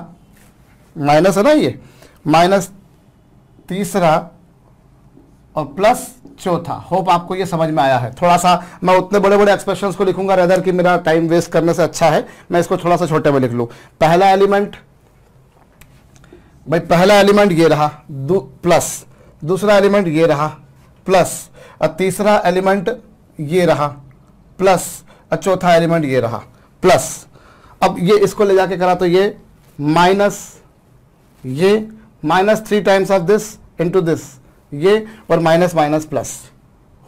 माइनस है ना ये माइनस तीसरा और प्लस चौथा होप आपको ये समझ में आया है थोड़ा सा मैं उतने बड़े बड़े एक्सप्रेशंस को लिखूंगा रेदर कि मेरा टाइम वेस्ट करने से अच्छा है मैं इसको थोड़ा सा छोटे में लिख लूँ पहला एलिमेंट भाई पहला एलिमेंट ये रहा दू, प्लस दूसरा एलिमेंट ये रहा प्लस और तीसरा एलिमेंट ये रहा प्लस और चौथा एलिमेंट ये रहा प्लस अब ये इसको ले जाके करा तो ये माइनस ये minus three times of this into this ये और माइनस माइनस प्लस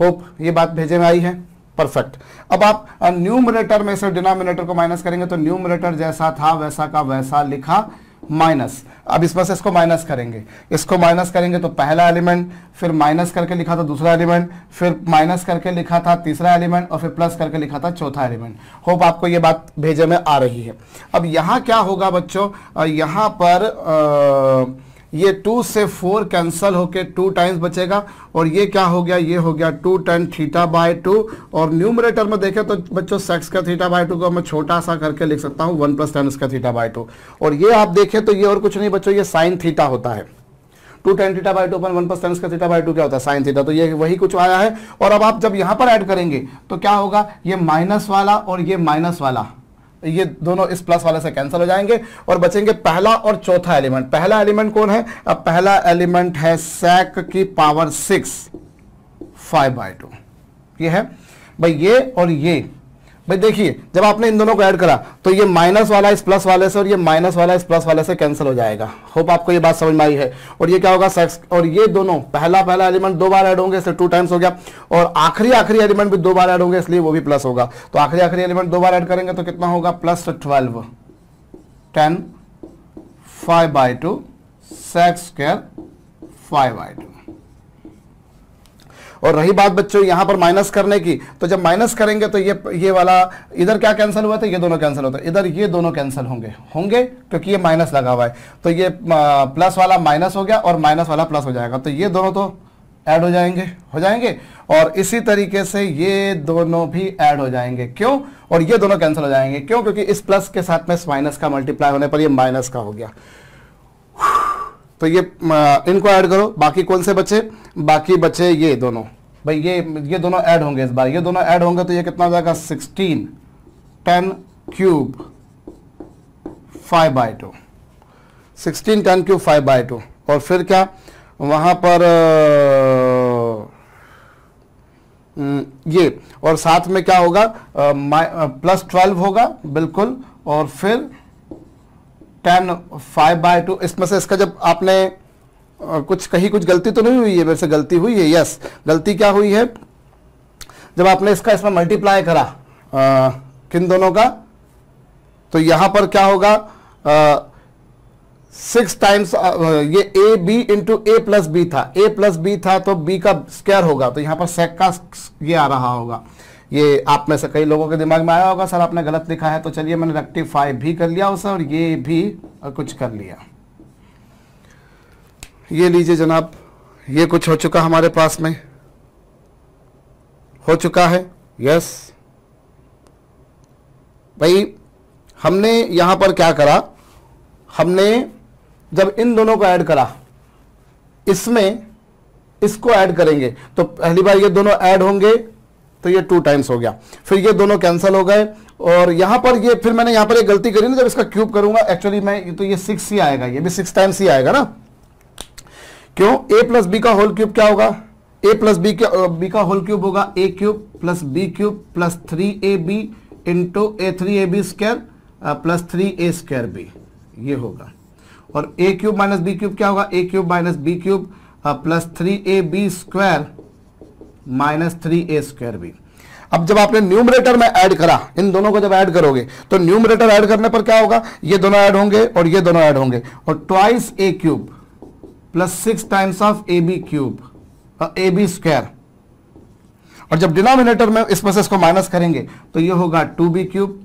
होप ये बात भेजे में आई है परफेक्ट अब आप न्यूमरेटर uh, में से डिनोमिनेटर को माइनस करेंगे तो न्यूमरेटर जैसा था वैसा का वैसा लिखा माइनस अब इसमें से इसको माइनस करेंगे इसको माइनस करेंगे तो पहला एलिमेंट फिर माइनस करके लिखा था दूसरा एलिमेंट फिर माइनस करके लिखा था तीसरा एलिमेंट और फिर प्लस करके लिखा था चौथा एलिमेंट होप आपको ये बात भेजे में आ रही है अब यहाँ क्या होगा बच्चों यहाँ पर आ, ये टू से फोर कैंसल होके टू टाइम्स बचेगा और ये क्या हो गया ये हो गया two tan theta by two और न्यूमरेटर में देखें तो बच्चों सेक्स का थीटा बाय टू को मैं छोटा सा करके लिख सकता हूँ वन प्लस टेन का थीटा बाय टू और ये आप देखें तो ये और कुछ नहीं बच्चों ये साइन थीटा होता है two tan theta by two अपन वन प्लस टेन का थीटा बाई टू क्या होता है साइन थीटा तो ये वही कुछ आया है और अब आप जब यहाँ पर ऐड करेंगे तो क्या होगा ये माइनस वाला और ये माइनस वाला ये दोनों इस प्लस वाले से कैंसिल हो जाएंगे और बचेंगे पहला और चौथा एलिमेंट पहला एलिमेंट कौन है अब पहला एलिमेंट है सैक की power six phi by two ये है भाई ये और ये भाई देखिए जब आपने इन दोनों को ऐड करा तो ये माइनस वाला इस प्लस वाले से और ये माइनस वाला इस प्लस वाले से कैंसिल हो जाएगा होप आपको ये बात समझ में आई है और ये क्या होगा सेक्स और ये दोनों पहला पहला एलिमेंट दो बार ऐड होंगे इसलिए टू टाइम्स हो गया और आखिरी आखिरी एलिमेंट भी दो बार ऐड होंगे इसलिए वो भी प्लस होगा तो आखिरी आखिरी एलिमेंट दो बार ऐड करेंगे तो कितना होगा plus twelve tan five by two sec square five by two और रही बात बच्चों यहां पर माइनस करने की तो जब माइनस करेंगे तो ये ये वाला इधर क्या कैंसिल हुआ था ये दोनों कैंसिल होता है इधर ये दोनों कैंसिल होंगे होंगे क्योंकि ये माइनस लगा हुआ है तो ये प्लस वाला माइनस हो गया और माइनस वाला प्लस हो जाएगा तो ये दोनों तो ऐड हो जाएंगे हो जाएंगे और इसी तरीके से ये दोनों भी ऐड हो जाएंगे क्यों और ये दोनों कैंसिल हो जाएंगे क्यों क्योंकि इस प्लस के साथ में इस माइनस का मल्टीप्लाई होने पर ये माइनस का हो गया तो ये इनको ऐड करो बाकी कौन से बचे बाकी बचे ये दोनों भाई ये ये दोनों ऐड होंगे इस बार ये दोनों ऐड होंगे तो ये कितना जाएगा sixteen tan cube phi by two sixteen tan cube phi by two और फिर क्या वहां पर ये और साथ में क्या होगा प्लस ट्वेल्व होगा बिल्कुल और फिर टेन फाइव बाय टू इसमें से इसका जब आपने कुछ कहीं कुछ गलती तो नहीं हुई है वैसे गलती हुई है यस गलती क्या हुई है जब आपने इसका इसमें मल्टीप्लाई करा आ, किन दोनों का तो यहां पर क्या होगा सिक्स टाइम्स ये A B into A plus B था ए प्लस बी था तो बी का स्क्वायर होगा तो यहां पर सेक का ये आ रहा होगा ये आप में से कई लोगों के दिमाग में आया होगा सर आपने गलत लिखा है तो चलिए मैंने रेक्टिफाई भी कर लिया उसे और ये भी कुछ कर लिया ये लीजिए जनाब ये कुछ हो चुका हमारे पास में हो चुका है यस भाई हमने यहां पर क्या करा हमने जब इन दोनों को ऐड करा इसमें इसको ऐड करेंगे तो पहली बार ये दोनों ऐड होंगे तो ये टू टाइम्स हो गया फिर ये दोनों कैंसिल हो गए और यहाँ पर ये फिर मैंने यहाँ पर एक गलती करी ना जब इसका क्यूब करूंगा एक्चुअली मैं तो ये सिक्स ही आएगा ये भी सिक्स टाइम्स ही आएगा ना क्यों ए प्लस बी का होल क्यूब क्या होगा ए प्लस बी का बी का होल क्यूब होगा A cube plus B cube plus three A B into A three A B square plus three A square B ये होगा और A cube minus B cube क्या होगा A cube minus B cube plus three A B square minus three A square B अब जब आपने numerator में add करा इन दोनों को जब ऐड करोगे तो न्यूमरेटर ऐड करने पर क्या होगा ये दोनों ऐड होंगे और ये दोनों ऐड होंगे और twice A cube plus six times of A B cube A B square और जब डिनोमिनेटर में इसमें से इसको माइनस करेंगे तो ये होगा two B cube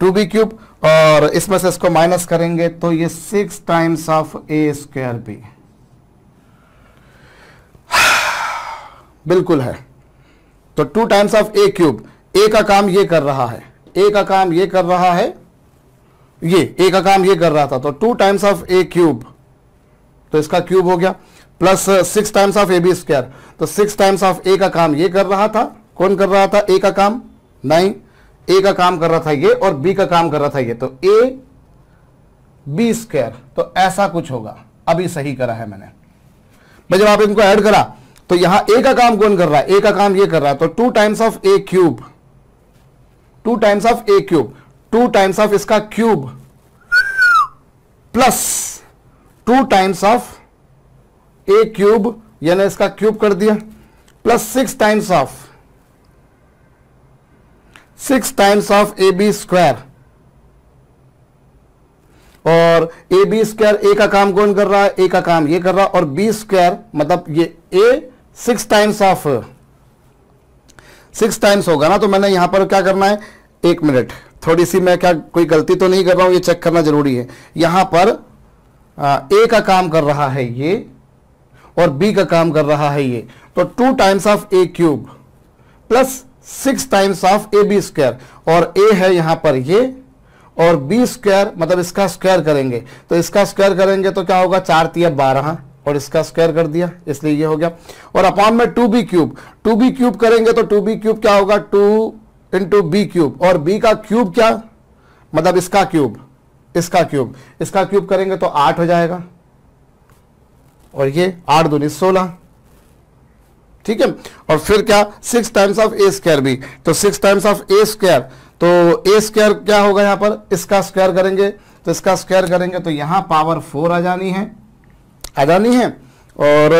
two B cube और इसमें से इसको माइनस करेंगे तो ये six times of A square B बिल्कुल है तो two times of A cube A का काम ये कर रहा है ए का काम ये कर रहा है ये ए का काम ये कर रहा था तो two times of A cube तो इसका क्यूब हो गया plus six times of A B square तो सिक्स टाइम्स ऑफ ए का काम ये कर रहा था कौन कर रहा था ए का काम नहीं ए का काम कर रहा था ये और बी का काम कर रहा था ये तो ए बी स्क्वायर तो ऐसा कुछ होगा अभी सही करा है मैंने मैं जब आप इनको ऐड करा तो यहां ए का काम कौन कर रहा है ए का काम ये कर रहा है तो two times of A cube two times of A cube two times of इसका cube plus two times of A cube यानी इसका क्यूब कर दिया plus six times of six times of A B square और A B square ए का काम कौन कर रहा है ए का काम ये कर रहा है और बी स्क्वायर मतलब ये A six times of six times होगा ना तो मैंने यहां पर क्या करना है एक मिनट थोड़ी सी मैं क्या कोई गलती तो नहीं कर रहा हूं ये चेक करना जरूरी है यहां पर आ, ए का काम कर रहा है ये और बी का काम कर रहा है ये तो two times of A cube plus six times of A B square और ए है यहां पर ये और बी स्क्वायर मतलब इसका स्क्वायर करेंगे तो इसका स्क्वायर करेंगे तो क्या होगा चार तीय बारह और इसका स्क्वायर कर दिया इसलिए ये हो गया और अपॉन में two B cube two B cube करेंगे तो टू बी क्यूब क्या होगा टू इंटू बी क्यूब और बी का क्यूब क्या मतलब इसका क्यूब इसका क्यूब इसका क्यूब करेंगे तो आठ हो जाएगा और ये आठ दूनी सोलह ठीक है और फिर क्या six times of A square भी तो six times of A square तो ए स्क्वायर क्या होगा यहां पर इसका स्क्वायर करेंगे तो इसका स्क्वायर करेंगे तो यहां पावर फोर आ जानी है अदानी हैं और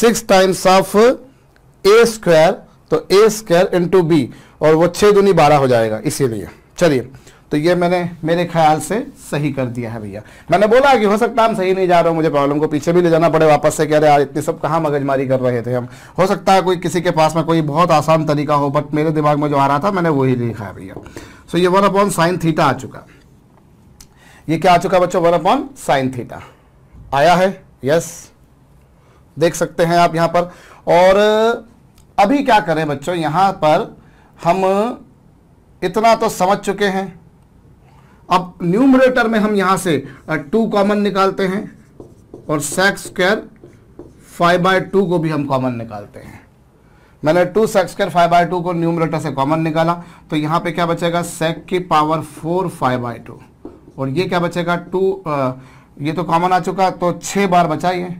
six times of A square तो ए स्क्वायर इंटू बी और वो छः दुनी बारह हो जाएगा इसीलिए चलिए तो ये मैंने मेरे ख्याल से सही कर दिया है भैया मैंने बोला कि हो सकता है हम सही नहीं जा रहे हो मुझे प्रॉब्लम को पीछे भी ले जाना पड़े वापस से कह रहे यार इतनी सब कहाँ मगजमारी कर रहे थे हम हो सकता है कोई किसी के पास में कोई बहुत आसान तरीका हो बट मेरे दिमाग में जो आ रहा था मैंने वही लिखा है भैया सो so ये वन अपॉन साइन थीटा आ चुका ये क्या आ चुका है बच्चों वन अपॉन साइन थीटा आया है यस देख सकते हैं आप यहां पर और अभी क्या करें बच्चों यहां पर हम इतना तो समझ चुके हैं अब न्यूमरेटर में हम यहां से टू कॉमन निकालते हैं और sec square phi by two को भी हम कॉमन निकालते हैं मैंने two sec square phi by two को न्यूमरेटर से कॉमन निकाला तो यहां पे क्या बचेगा सेक की power four phi by two और ये क्या बचेगा टू ये तो कॉमन आ चुका तो छः बार बचा ये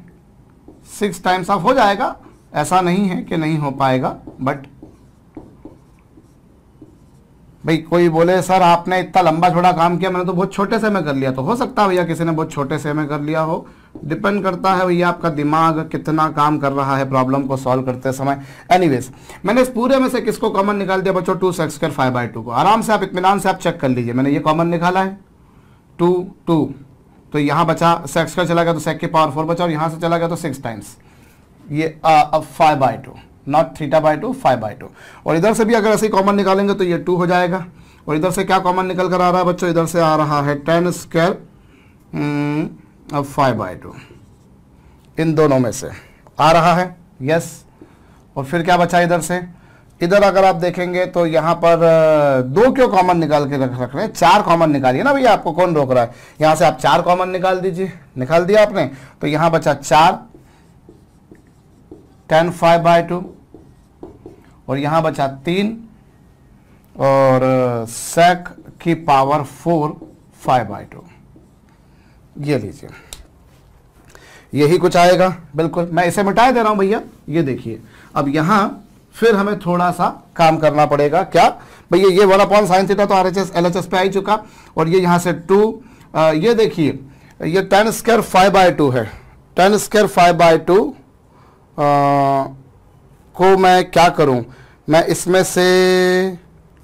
सिक्स टाइम्स ऑफ हो जाएगा ऐसा नहीं है कि नहीं हो पाएगा बट भाई कोई बोले सर आपने इतना लंबा छोटा काम किया मैंने तो बहुत छोटे से में कर लिया तो हो सकता है भैया किसी ने बहुत छोटे से में कर लिया हो डिपेंड करता है भैया आपका दिमाग कितना काम कर रहा है प्रॉब्लम को सॉल्व करते समय एनीवेज मैंने इस पूरे में से किसको कॉमन निकाल दिया बच्चों टू सेक्स कर फाइव बाई टू को आराम से आप इतमान से आप चेक कर लीजिए मैंने ये कॉमन निकाला है टू टू तो यहां बचा सेक्स का चला गया तो सेक के पावर फोर बचा और यहां से चला गया तो सिक्स टाइम्स ये अब phi by two not theta by two phi by two और इधर से भी अगर ऐसे ही कॉमन निकालेंगे तो ये टू हो जाएगा और इधर से क्या कॉमन निकल कर आ रहा है बच्चों इधर से आ रहा है टेन स्क्वायर हम्म, अब फाइव बाई टू इन दोनों में से आ रहा है यस और फिर क्या बचा इधर से इधर अगर आप देखेंगे तो यहाँ पर दो क्यों कॉमन निकाल के रख रख रहे हैं चार कॉमन निकालिए ना भैया आपको कौन रोक रहा है यहाँ से आप चार कॉमन निकाल दीजिए निकाल दिया आपने तो यहाँ बचा चार टेन फाइव बाय टू और यहाँ बचा तीन और सेक की power four phi by two ये लीजिए यही कुछ आएगा बिल्कुल मैं इसे मिटा दे रहा हूँ भैया ये देखिए अब यहाँ फिर हमें थोड़ा सा काम करना पड़ेगा क्या भैया ये वाला पॉन साइन थीटा तो R H S L H S पे आ चुका और ये यहाँ से टू आ, ये देखिए ये tan square five by two है tan square five by two को मैं क्या करूँ मैं इसमें से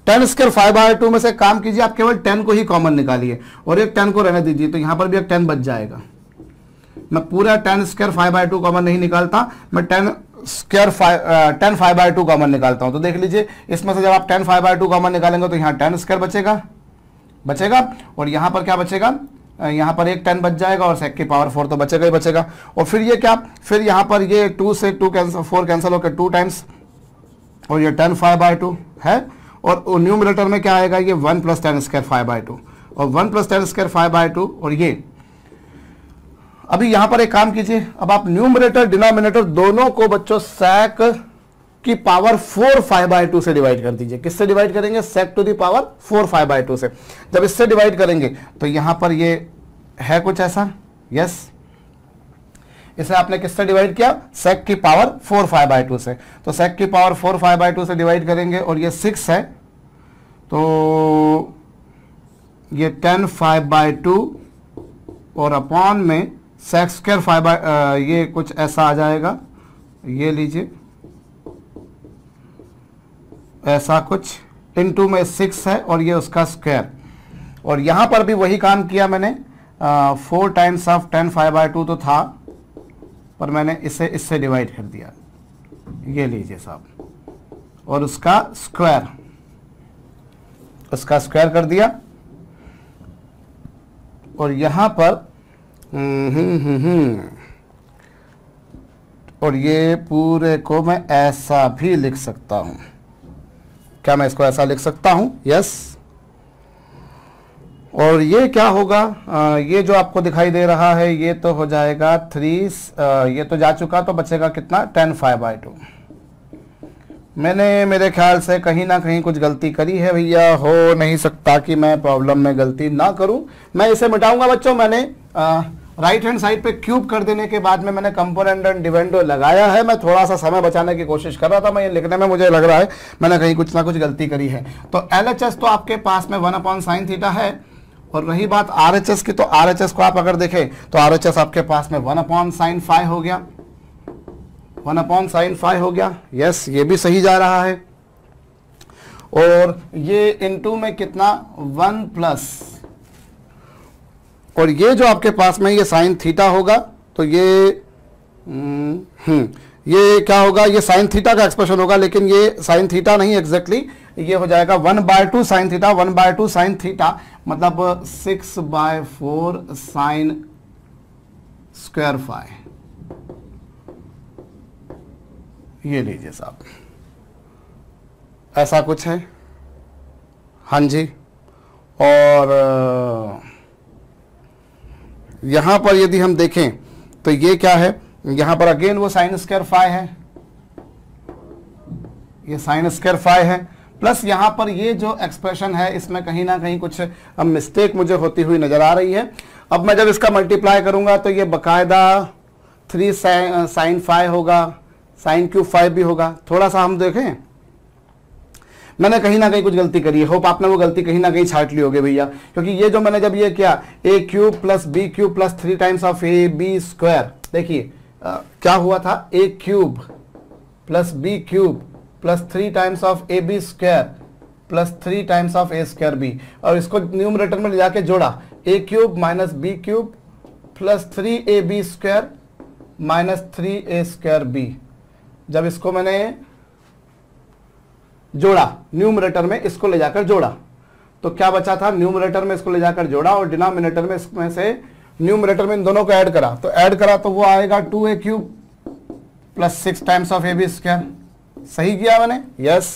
tan square phi by two में से काम कीजिए आप केवल टेन को ही कॉमन निकालिए और एक टेन को रहने दीजिए तो यहाँ पर भी एक टेन बच जाएगा मैं पूरा tan square phi by two common नहीं निकालता मैं tan square phi tan five by two common निकालता हूं तो देख लीजिए इसमें से जब आप tan five by two common निकालेंगे तो यहां टेन स्क्वायर बचेगा बचेगा और यहां पर क्या बचेगा यहां पर एक टेन बच जाएगा और सेक के पावर फोर तो बचेगा ही बचेगा और फिर ये क्या फिर यहां पर ये टू से टू कैंसल फोर कैंसिल होकर टू टाइम्स और ये टेन फाइव बाई टू है और न्यूमिनेटर में क्या आएगा ये one plus tan square five by two और one plus tan square five by two और ये अभी यहां पर एक काम कीजिए अब आप न्यूमरेटर डिनोमिनेटर दोनों को बच्चों सेक की power four phi by two से डिवाइड कर दीजिए किससे डिवाइड करेंगे sec to the power four phi by two से जब इससे डिवाइड करेंगे तो यहां पर ये है कुछ ऐसा यस इसे आपने किससे डिवाइड किया सेक की power four phi by two से तो सेक की power four phi by two से डिवाइड करेंगे और ये सिक्स है तो ये टेन फाइव बाय टू और अपॉन में सेक्स स्क्र फाइव बाई ये कुछ ऐसा आ जाएगा ये लीजिए ऐसा कुछ इन टू में सिक्स है और ये उसका स्क्वायर और यहां पर भी वही काम किया मैंने four times of tan five by two तो था पर मैंने इसे इससे डिवाइड कर दिया ये लीजिए साहब और उसका स्क्वायर उसका स्क्वायर कर दिया और यहां पर हम्म, हम्म, हम्म। और ये पूरे को मैं ऐसा भी लिख सकता हूं क्या मैं इसको ऐसा लिख सकता हूं यस और ये क्या होगा आ, ये जो आपको दिखाई दे रहा है ये तो हो जाएगा थ्री ये तो जा चुका तो बचेगा कितना टेन फाइव बाई टू मैंने मेरे ख्याल से कहीं ना कहीं कुछ गलती करी है भैया हो नहीं सकता कि मैं प्रॉब्लम में गलती ना करूं मैं इसे मिटाऊंगा बच्चों मैंने आ, राइट हैंड साइड पे क्यूब कर देने के बाद में मैंने कंपोनेंट एंड डिवेंडो लगाया है मैं थोड़ा सा समय बचाने की कोशिश कर रहा था मैं ये लिखने में मुझे लग रहा है मैंने कहीं कुछ ना कुछ गलती करी है तो एल तो आपके पास में वन अपॉन साइन थीटा है और रही बात आर की तो आर को आप अगर देखें तो आर आपके पास में वन अपॉन साइन फाइव हो गया वन अपॉन साइन फाइव हो गया यस ये भी सही जा रहा है और ये इनटू में कितना वन प्लस और ये जो आपके पास में ये साइन थीटा होगा तो ये हम्म, हम्म, ये क्या होगा ये साइन थीटा का एक्सप्रेशन होगा लेकिन ये साइन थीटा नहीं एक्जेक्टली ये हो जाएगा one by two sine theta one by two sine theta मतलब six by four sine square five ये लीजिए साहब ऐसा कुछ है हाँ जी और यहां पर यदि हम देखें तो ये क्या है यहां पर अगेन वो साइन स्क्वायर फाइव है ये साइन स्क्वायर फाइव है प्लस यहां पर ये जो एक्सप्रेशन है इसमें कहीं ना कहीं कुछ अब मिस्टेक मुझे होती हुई नज़र आ रही है अब मैं जब इसका मल्टीप्लाई करूंगा तो ये बकायदा थ्री साइन फाइव होगा साइन क्यू फाइव भी होगा थोड़ा सा हम देखें मैंने कहीं ना कहीं कुछ गलती करी है होप आपने वो गलती कहीं ना कहीं छाट ली होगी भैया क्योंकि ये जो मैंने जब ये किया A cube plus B cube plus three times of A B square देखिए क्या हुआ था A cube plus B cube plus three times of A B square plus three times of A square B और इसको numerator में ले जाके जोड़ा A cube minus B cube plus three A B square minus three A square B जब इसको मैंने जोड़ा न्यूमरेटर में इसको ले जाकर जोड़ा तो क्या बचा था न्यूमरेटर में इसको ले जाकर जोड़ा और डिनोमिनेटर में इसमें से न्यूमरेटर में इन दोनों को ऐड करा तो ऐड करा तो वो आएगा two A cube plus six times of A B square सही किया मैंने यस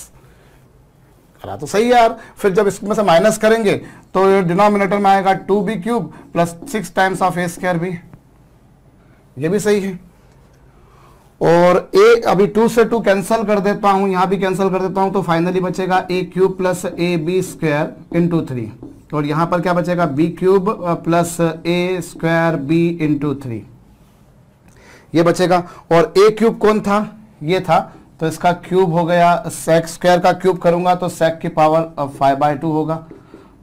करा तो सही यार फिर जब इसमें से माइनस करेंगे तो डिनोमिनेटर में आएगा two B cube plus six times of A square भी ये भी सही है और ए अभी टू से टू कैंसिल कर देता हूं यहां भी कैंसिल कर देता हूं तो फाइनली बचेगा A cube plus A B square into three और यहां पर क्या बचेगा B cube plus A square B into three ये बचेगा और ए क्यूब कौन था ये था तो इसका क्यूब हो गया सेक स्क्वायर का क्यूब करूंगा तो सेक की पावर फाइव बाय टू होगा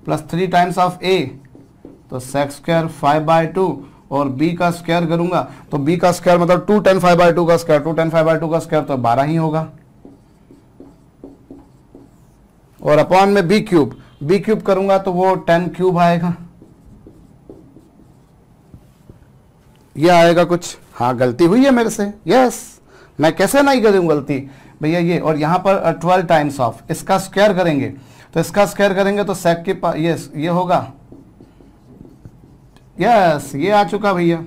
plus three times of A तो sec square five by two और b का स्क्वायर करूंगा तो b का स्क्वायर मतलब two tan five by two का square two tan five by two का स्क्वायर तो बारह ही होगा और अपॉन में b क्यूब b क्यूब करूंगा तो वो टेन क्यूब आएगा ये आएगा कुछ हाँ गलती हुई है मेरे से यस मैं कैसे नहीं करूं गलती भैया ये और यहां पर ट्वेल्व टाइम्स ऑफ इसका स्क्वायर करेंगे तो इसका स्क्वायर करेंगे तो सेक के ये ये होगा यस ये आ चुका भैया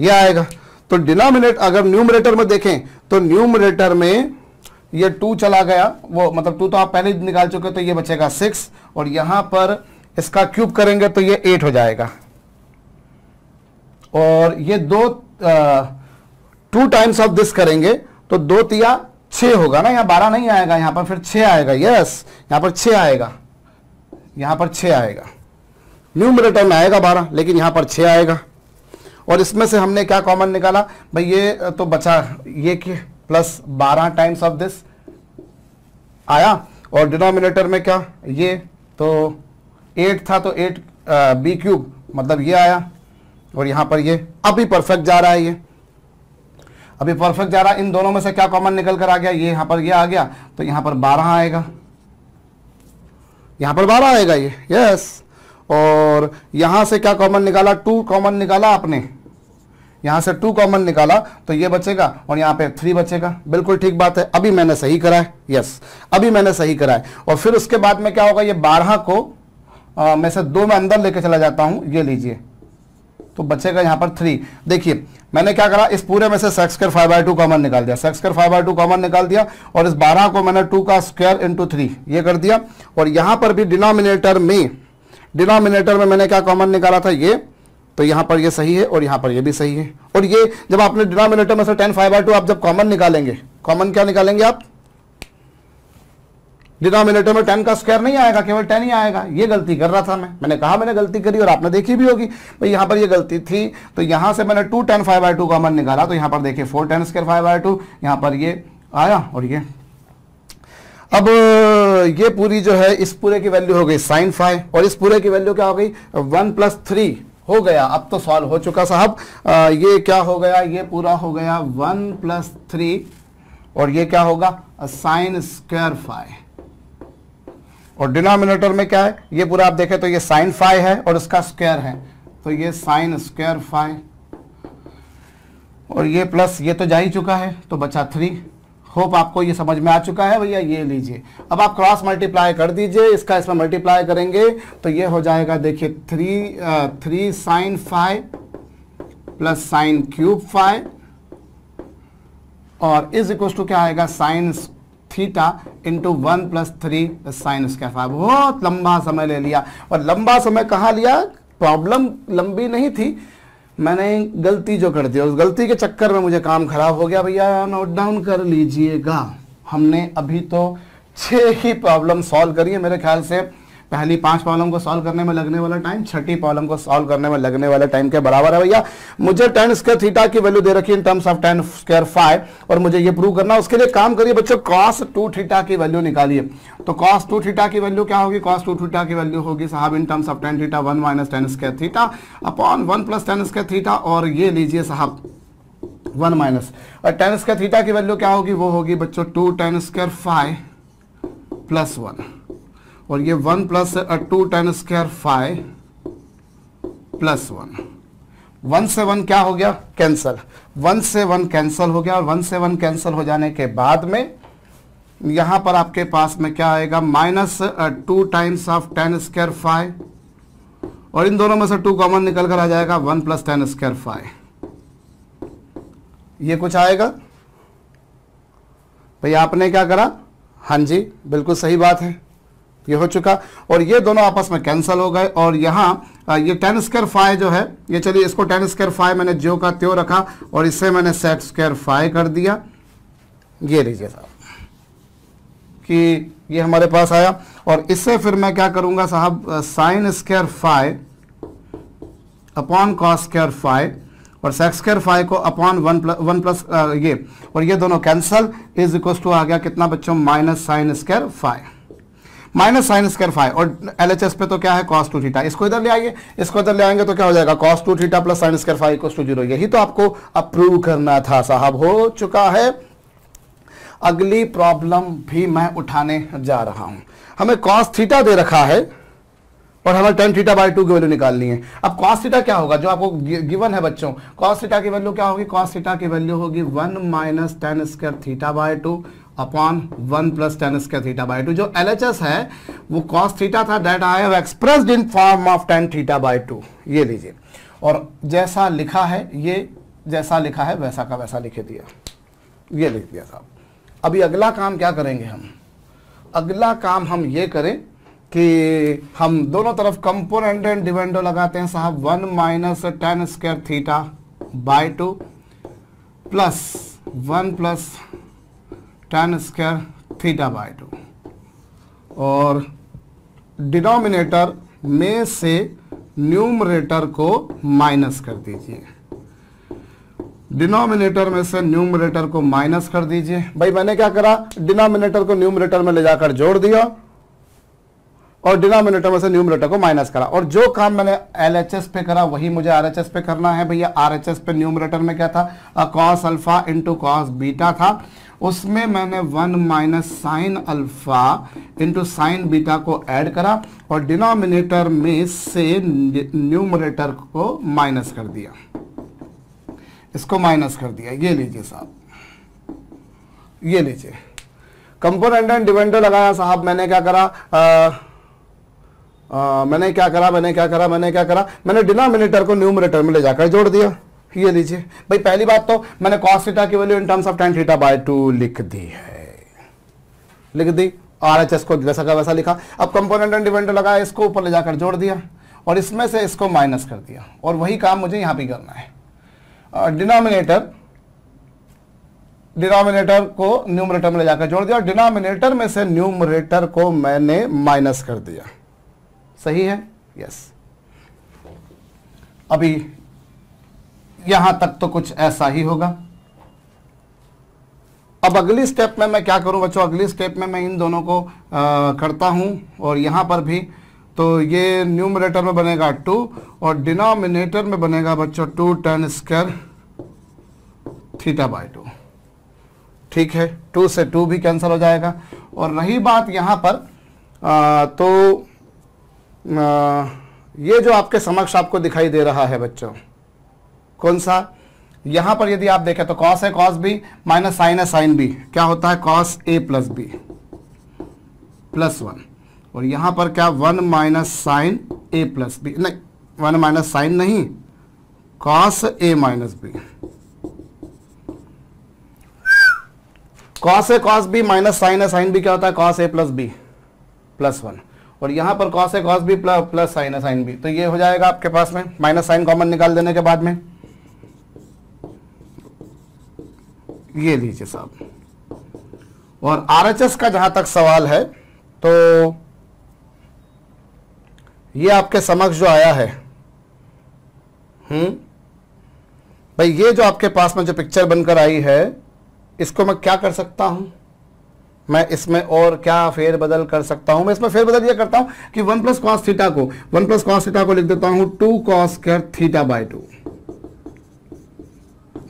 ये आएगा तो डिनोमिनेट अगर न्यूमरेटर में देखें तो न्यूमरेटर में ये टू चला गया वो मतलब टू तो आप पहले निकाल चुके तो ये बचेगा सिक्स और यहां पर इसका क्यूब करेंगे तो ये एट हो जाएगा और ये दो टू टाइम्स ऑफ दिस करेंगे तो दो तिया छ होगा ना यहाँ बारह नहीं आएगा यहां पर फिर छ आएगा यस यहां पर छ आएगा यहां पर छ आएगा न्यूमरेटर में आएगा बारह लेकिन यहाँ पर छः आएगा और इसमें से हमने क्या कॉमन निकाला भाई ये तो बचा ये कि प्लस बारह टाइम्स ऑफ दिस आया और डिनोमिनेटर में क्या ये तो एट था तो एट बी क्यूब मतलब ये आया और यहाँ पर ये अभी परफेक्ट जा रहा है ये अभी परफेक्ट जा रहा है इन दोनों में से क्या कॉमन निकल कर आ गया ये यहाँ पर ये आ गया तो यहाँ पर बारह आएगा यहाँ पर बारह आएगा ये यस और यहां से क्या कॉमन निकाला टू कॉमन निकाला आपने यहां से टू कॉमन निकाला तो ये बचेगा और यहां पे थ्री बचेगा बिल्कुल ठीक बात है अभी मैंने सही करा है यस अभी मैंने सही करा है और फिर उसके बाद में क्या होगा ये बारह को आ, मैं से दो में अंदर लेके चला जाता हूं ये लीजिए तो बचेगा यहां पर थ्री देखिए मैंने क्या करा इस पूरे में से सेक्स कर फाइव बाई टू कॉमन निकाल दिया सेक्स कर फाइव बाई टू कॉमन निकाल दिया और इस बारह को मैंने टू का स्क्वायर इंटू थ्री ये कर दिया और यहां पर भी डिनोमिनेटर में डिनोमिनेटर में मैंने क्या कॉमन निकाला था ये तो यहां पर ये सही है और यहां पर ये भी सही है और ये जब आपने डिनोमिनेटर में से टेन फाइव बाई टू आप जब कॉमन निकालेंगे कॉमन क्या निकालेंगे आप डिनोमिनेटर में टेन का स्क्वायर नहीं आएगा केवल टेन ही आएगा ये गलती कर रहा था मैं मैंने कहा मैंने गलती करी और आपने देखी भी होगी भाई यहां पर ये गलती थी तो यहां से मैंने two tan five by two common निकाला तो यहां पर देखिए four tan square five by two यहां पर ये आया और ये अब ये पूरी जो है इस पूरे की वैल्यू हो गई साइन फाइव और इस पूरे की वैल्यू क्या हो गई वन प्लस थ्री हो गया अब तो सॉल्व हो चुका साहब ये क्या हो गया ये पूरा हो गया वन प्लस थ्री और ये क्या होगा साइन स्क्वायर फाइव और डिनोमिनेटर में क्या है ये पूरा आप देखें तो ये साइन फाइव है और इसका स्क्वायर है तो ये साइन स्क्वायर फाइव और ये प्लस ये तो जा ही चुका है तो बचा थ्री होप आपको ये समझ में आ चुका है भैया ये लीजिए अब आप क्रॉस मल्टीप्लाई कर दीजिए इसका इसमें मल्टीप्लाई करेंगे तो ये हो जाएगा देखिए three three sine five plus sine cube five और इज इक्व टू क्या आएगा sine theta into one plus three plus sine square five बहुत लंबा समय ले लिया और लंबा समय कहाँ लिया प्रॉब्लम लंबी नहीं थी मैंने गलती जो कर दी उस गलती के चक्कर में मुझे काम खराब हो गया भैया नोट डाउन कर लीजिएगा हमने अभी तो छः ही प्रॉब्लम सॉल्व करी है मेरे ख्याल से पहली पांच प्रॉब्लम को सॉल्व करने में लगने वाला टाइम छठी प्रॉब्लम को सॉल्व करने में लगने वाला टाइम के बराबर है भैया मुझे टेन स्केयर थीटा की वैल्यू दे रखी in terms of tan square five और मुझे ये प्रूव करना उसके लिए काम करिए बच्चों कॉस टू थीटा की वैल्यू निकालिए तो कॉस टू थीटा की वैल्यू क्या होगी कॉस टू थीटा की वैल्यू होगी साहब in terms of tan theta one minus tan square theta upon one plus tan square theta और ये लीजिए साहब वन माइनस और टेन स्केयर थीटा की वैल्यू क्या होगी वो होगी बच्चों two tan square five plus one और ये one plus two ten square five plus one one से वन क्या हो गया कैंसल वन से वन कैंसल हो गया और वन से वन कैंसल हो जाने के बाद में यहां पर आपके पास में क्या आएगा minus two times of tan square five और इन दोनों में से टू कॉमन निकल कर आ जाएगा one plus tan square five ये कुछ आएगा भाई आपने क्या करा हाँ जी बिल्कुल सही बात है ये हो चुका और ये दोनों आपस में कैंसिल हो गए और यहाँ ये टेन स्क्र फाइव जो है ये चलिए इसको टेन स्क्र फाइव मैंने ज्यो का त्यो रखा और इससे मैंने सेट स्क्र फाइव कर दिया ये लीजिए साहब कि ये हमारे पास आया और इससे फिर मैं क्या करूंगा साहब sine square five upon cos square five और सेक्स स्क्र फाइव को upon one plus one plus ये और ये दोनों कैंसल इज इक्वल टू आ गया कितना बच्चों minus sine square five minus sine square five और एल एच एस पे तो क्या है कॉस टू थीटा इसको इधर ले आइए इसको इधर ले आएंगे तो क्या हो जाएगा cos two theta plus sine square five to zero यही तो आपको अप्रूव करना था साहब हो चुका है अगली प्रॉब्लम भी मैं उठाने जा रहा हूं हमें कॉस थीटा दे रखा है और हमें टेन थीटा बाई टू की वैल्यू निकालनी है अब कॉस थीटा क्या होगा जो आपको गिवन है बच्चों कॉस थीटा की वैल्यू क्या होगी कॉस थीटा की वैल्यू होगी one minus tan square theta by two upon one plus tan square theta by two जो एल है वो कॉस थीटा था that I have expressed in form of tan theta by two ये लीजिए और जैसा लिखा है ये जैसा लिखा है वैसा का वैसा लिखे दिया ये लिख दिया साहब अभी अगला काम क्या करेंगे हम अगला काम हम ये करें कि हम दोनों तरफ कंपोनेंट एंड डिवेंडो लगाते हैं साहब one minus tan square theta by two plus one plus tan square theta by two और डिनोमिनेटर में से न्यूमरेटर को माइनस कर दीजिए डिनोमिनेटर में से न्यूमरेटर को माइनस कर दीजिए भाई मैंने क्या करा डिनोमिनेटर को न्यूमरेटर में ले जाकर जोड़ दिया और डिनोमिनेटर में से न्यूमरेटर को माइनस करा और जो काम मैंने एलएचएस पे करा वही मुझे आरएचएस पे करना है भैया आरएचएस पे न्यूमरेटर में क्या था cos alpha into cos beta था उसमें मैंने one minus sine alpha into sine beta को ऐड करा और डिनोमिनेटर में से न्यूमरेटर को माइनस कर दिया इसको माइनस कर दिया ये लीजिए साहब ये लीजिए कंपोनेंट एंड डिवेंडर लगाया साहब मैंने क्या करा आ, आ, मैंने क्या करा मैंने क्या करा मैंने क्या करा मैंने डिनोमिनेटर को न्यूमरेटर में ले जाकर जोड़ दिया ये लीजिए भाई पहली बात तो मैंने कॉस थीटा की value in terms of tan theta by two लिख दी है लिख दी आर एच एस को जैसा का वैसा लिखा अब कंपोनेंट एंड डिपेंडेंट लगाया इसको ऊपर ले जाकर जोड़ दिया और इसमें से इसको माइनस कर दिया और वही काम मुझे यहां भी करना है डिनोमिनेटर डिनोमिनेटर को न्यूमरेटर में ले जाकर जोड़ दिया डिनोमिनेटर में से न्यूमरेटर को मैंने माइनस कर दिया सही है यस yes. अभी यहां तक तो कुछ ऐसा ही होगा अब अगली स्टेप में मैं क्या करूं बच्चों अगली स्टेप में मैं इन दोनों को आ, करता हूं और यहां पर भी तो ये न्यूमरेटर में बनेगा टू और डिनोमिनेटर में बनेगा बच्चों two tan square theta by two ठीक है टू से टू भी कैंसिल हो जाएगा और रही बात यहां पर आ, तो आ, ये जो आपके समक्ष आपको दिखाई दे रहा है बच्चों कौन सा यहां पर यदि आप देखें तो cos A cos B minus sine A sine B क्या होता है cos A plus B plus one और यहां पर क्या one minus sine A plus B नहीं वन माइनस साइन नहीं cos A minus B cos A cos B minus sine A sine B क्या होता है cos A plus B plus one और यहां पर cos A cos B plus sine A sine B तो ये हो जाएगा आपके पास में माइनस साइन कॉमन निकाल देने के बाद में ये लीजिए साहब और आरएचएस का जहां तक सवाल है तो ये आपके समक्ष जो आया है हम्म भाई ये जो आपके पास में जो पिक्चर बनकर आई है इसको मैं क्या कर सकता हूं मैं इसमें और क्या फेरबदल कर सकता हूं मैं इसमें फेरबदल ये करता हूं कि वन प्लस कॉस थीटा को वन प्लस कॉस थीटा को लिख देता हूं two cos square theta by two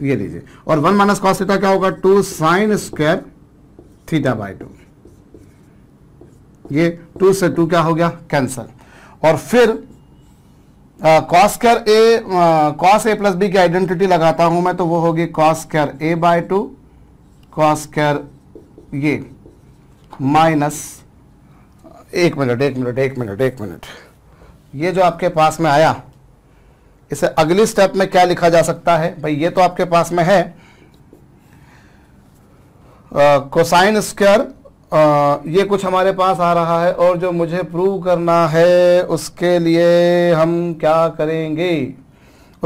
ये लीजिए और वन माइनस कॉस थीटा क्या होगा two sine square theta by two ये टू से टू क्या हो गया कैंसल और फिर cos square A cos A plus B की आइडेंटिटी लगाता हूं मैं तो वो होगी cos square A by two cos square ये माइनस एक मिनट एक मिनट एक मिनट एक मिनट ये जो आपके पास में आया इसे अगली स्टेप में क्या लिखा जा सकता है भाई ये तो आपके पास में है कोसाइन स्क्वायर ये कुछ हमारे पास आ रहा है और जो मुझे प्रूव करना है उसके लिए हम क्या करेंगे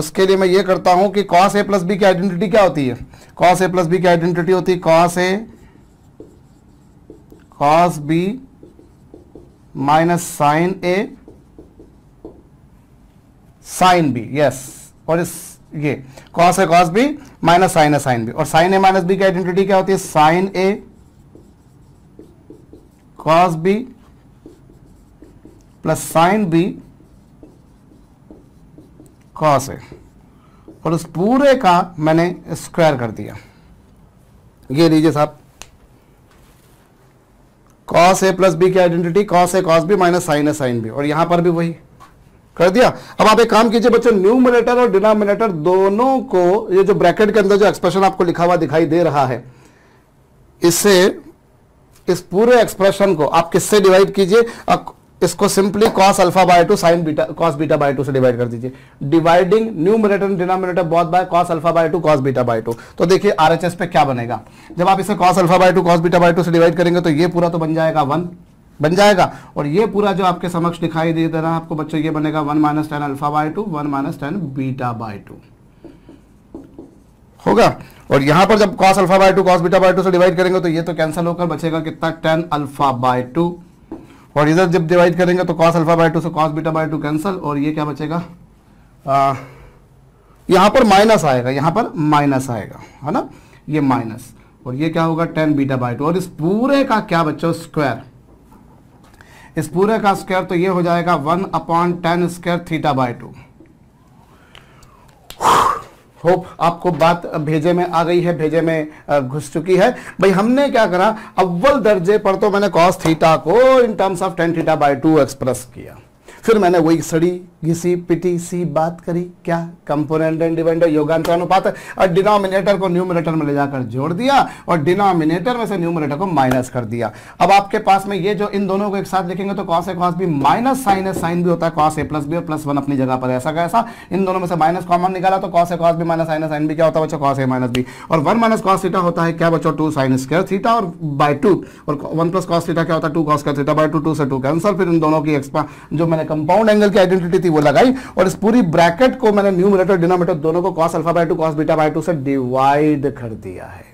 उसके लिए मैं ये करता हूं कि कॉस ए प्लस बी की आइडेंटिटी क्या होती है कॉस ए प्लस बी की आइडेंटिटी होती है cos A cos B minus sine A sine B yes और इस ये cos A cos B minus sine A sine B और साइन ए माइनस बी की आइडेंटिटी क्या होती है sine A cos B plus sine B cos A और उस पूरे का मैंने स्क्वायर कर दिया ये लीजिए साहब कॉस ए प्लस बी की identity cos A cos B minus sine A sine B और यहां पर भी वही कर दिया अब आप एक काम कीजिए बच्चों न्यूमिनेटर और डिनोमिनेटर दोनों को ये जो ब्रैकेट के अंदर जो एक्सप्रेशन आपको लिखा हुआ दिखाई दे रहा है इससे इस पूरे एक्सप्रेशन को आप किससे डिवाइड कीजिए इसको simply cos alpha by two sine beta cos beta by two से डिवाइड कर दीजिए dividing numerator denominator both by cos alpha by two cos beta by two तो देखिए आरएचएस पे क्या बनेगा जब आप इसे cos alpha by two cos beta by two से डिवाइड करेंगे तो ये पूरा तो बन जाएगा वन बन जाएगा और ये पूरा जो आपके समक्ष दिखाई दे रहा है आपको बच्चों ये बनेगा one minus tan alpha by two one minus tan beta by two होगा और यहां पर जब cos alpha by two cos beta by two से डिवाइड करेंगे तो ये तो कैंसिल होकर बचेगा कितना टेन अल्फा बाय टू और इधर जब डिवाइड करेंगे तो कॉस अल्फा बाय टू से cos beta by two cancel और ये क्या बचेगा यहां पर माइनस आएगा यहां पर माइनस आएगा है ना ये माइनस और ये क्या होगा टेन बीटा बाय टू और इस पूरे का क्या बच्चों स्क्वायर इस पूरे का स्क्वायर तो ये हो जाएगा one upon tan square theta by two hope आपको बात भेजे में आ गई है भेजे में घुस चुकी है भाई हमने क्या करा अव्वल दर्जे पर तो मैंने कॉस थीटा को in terms of tan theta by two express किया फिर मैंने वही सड़ी घिसी पिटी सी बात करी क्या कंपोनेंट एंड डिवाइडर डिवाइंडर अनुपात और डिनोमिनेटर को न्यूमिनेटर में ले जाकर जोड़ दिया और डिनोमिनेटर में से न्यूमिनेटर को माइनस कर दिया अब आपके पास में ये जो इन दोनों को एक साथ लिखेंगे तो cos A cos B minus sine A sine B होता है कॉस ए प्लस बी और प्लस वन अपनी जगह पर ऐसा कैसा इन दोनों में से माइनस कॉमन निकाला तो cos A cos B minus sine sine B क्या होता है बच्चों कॉस ए माइनस बी और वन माइनस कॉस थीटा होता है क्या बच्चों टू साइन स्क्र थीटा और बाय टू और वन प्लस कॉस थीटा क्या होता है टू कॉस का थीटा बाय टू टू से टू कैंसल फिर इन दोनों की एक्सपा जो मैंने कंपाउंड एंगल की आइडेंटिटी थी वो लगाई और इस पूरी ब्रैकेट को मैंने न्यू न्यूमिनेटर डिनोमिनेटर दोनों को cos alpha by two cos beta by two से डिवाइड कर दिया है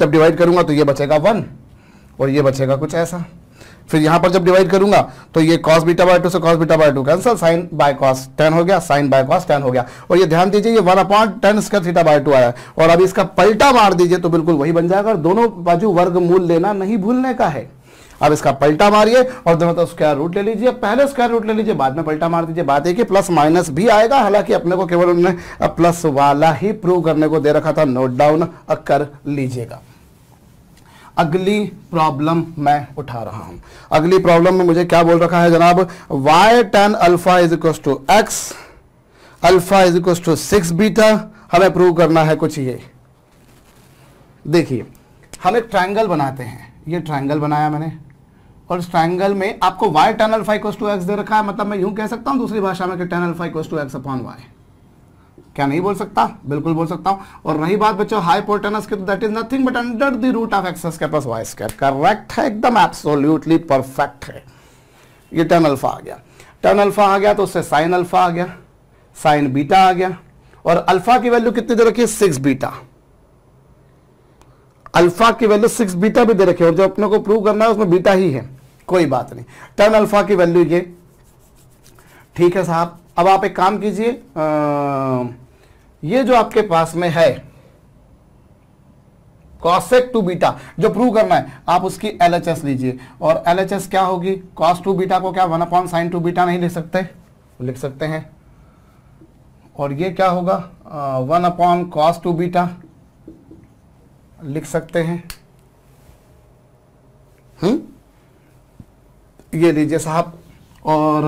जब डिवाइड करूंगा तो ये बचेगा वन और ये बचेगा कुछ ऐसा फिर यहां पर जब डिवाइड करूंगा तो ये कॉस बीटा बाय टू से cos beta by two cancel sine by cos tan हो गया साइन बाय कॉस टेन हो गया और ये ध्यान दीजिए ये one upon tan square theta by two आया और अब इसका पलटा मार दीजिए तो बिल्कुल वही बन जाएगा और दोनों बाजू वर्ग मूल लेना नहीं भूलने का है अब इसका पलटा मारिए और दोनों तरफ स्क्वायर रूट ले लीजिए पहले स्क्वायर रूट ले लीजिए बाद में पलटा मार दीजिए बात है कि प्लस माइनस भी आएगा हालांकि अपने को केवल उन्होंने प्लस वाला ही प्रूव करने को दे रखा था नोट डाउन कर लीजिएगा अगली प्रॉब्लम मैं उठा रहा हूं अगली प्रॉब्लम में मुझे क्या बोल रखा है जनाब y tan alpha is equal to x alpha is equal to sec beta हमें प्रूव करना है कुछ ये देखिए हम एक ट्रायंगल बनाते हैं ये ट्रायंगल बनाया मैंने और उस ट्राइंगल में आपको y tan alpha to x दे रखा है मतलब मैं यूं कह सकता हूं दूसरी भाषा में कि tan alpha to x upon y क्या नहीं बोल सकता बिल्कुल बोल सकता हूं और रही बात बच्चों हाई पोर्टेनस की तो that is nothing but under the root of x के प्लस वाई स्क्वायर करेक्ट है एकदम एब्सोल्युटली परफेक्ट है ये टेन अल्फा आ गया टेन अल्फा आ गया तो उससे साइन अल्फा आ गया साइन बीटा आ गया और अल्फा की वैल्यू कितनी दे रखी है सिक्स बीटा अल्फा की वैल्यू सिक्स बीटा भी दे रखी है और जो अपने को प्रूव करना है उसमें बीटा ही है कोई बात नहीं टर्न अल्फा की वैल्यू ये ठीक है साहब अब आप एक काम कीजिए ये जो आपके पास में है कॉसेक टू बीटा जो प्रूव करना है आप उसकी एलएचएस लीजिए और एलएचएस क्या होगी कॉस टू बीटा को क्या one upon sine two beta नहीं लिख सकते लिख सकते हैं और ये क्या होगा one upon cos two beta लिख सकते हैं हम्म ये लीजिए साहब और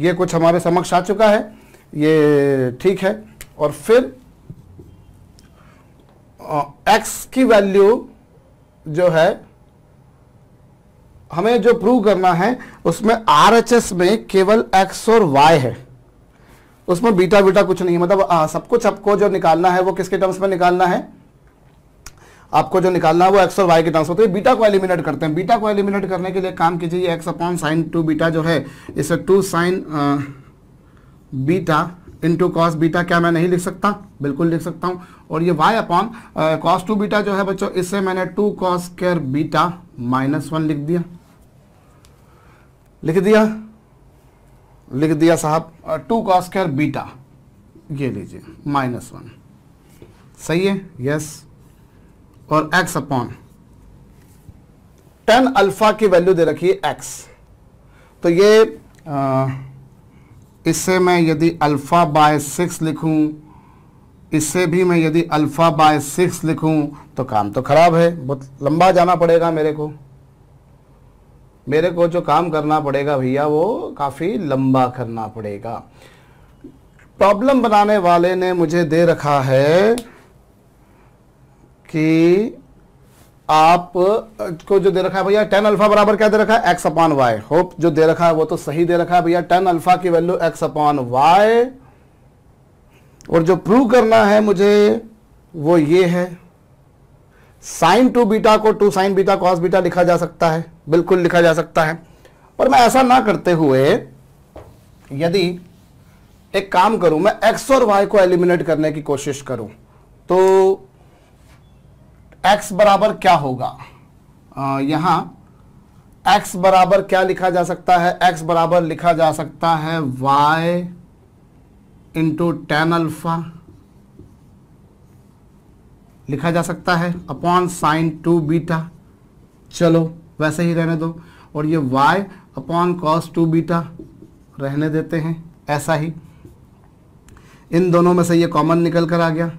ये कुछ हमारे समक्ष आ चुका है ये ठीक है और फिर एक्स की वैल्यू जो है हमें जो प्रूव करना है उसमें आरएचएस में केवल एक्स और वाई है उसमें बीटा बीटा कुछ नहीं है मतलब आ, सब कुछ आपको जो निकालना है वो किसके टर्म्स में निकालना है आपको जो निकालना है वो एक्स और वाई के ट्रांसफर तो ये बीटा को एलिमिनेट करते हैं बीटा को एलिमिनेट करने के लिए काम कीजिए x upon sine two beta जो है इसे two sine beta into cos beta क्या मैं नहीं लिख सकता बिल्कुल लिख सकता हूँ और ये y upon cos two beta जो है बच्चों इससे मैंने two cos square beta minus one लिख दिया लिख दिया लिख दिया साहब टू कॉस स्केयर बीटा ये लीजिए माइनस वन सही है यस और x अपॉन टेन अल्फा की वैल्यू दे रखी है x तो ये इससे मैं यदि अल्फ़ा बाय सिक्स लिखूं इससे भी मैं यदि अल्फ़ा बाय सिक्स लिखूं तो काम तो ख़राब है बहुत लंबा जाना पड़ेगा मेरे को मेरे को जो काम करना पड़ेगा भैया वो काफ़ी लंबा करना पड़ेगा प्रॉब्लम बनाने वाले ने मुझे दे रखा है कि आप को जो दे रखा है भैया टेन अल्फा बराबर क्या दे रखा है एक्स अपॉन वाई होप जो दे रखा है वो तो सही दे रखा है भैया टेन अल्फा की वैल्यू एक्स अपॉन वाई और जो प्रूव करना है मुझे वो ये है साइन टू बीटा को two sine beta cos beta लिखा जा सकता है बिल्कुल लिखा जा सकता है और मैं ऐसा ना करते हुए यदि एक काम करूं मैं एक्स और वाई को एलिमिनेट करने की कोशिश करूं तो एक्स बराबर क्या होगा आ, एक्स बराबर क्या लिखा जा सकता है एक्स बराबर लिखा जा सकता है वाई इंटू टेन अल्फा लिखा जा सकता है अपॉन साइन टू बीटा चलो वैसे ही रहने दो और ये y upon cos two beta रहने देते हैं ऐसा ही इन दोनों में से ये कॉमन निकल कर आ गया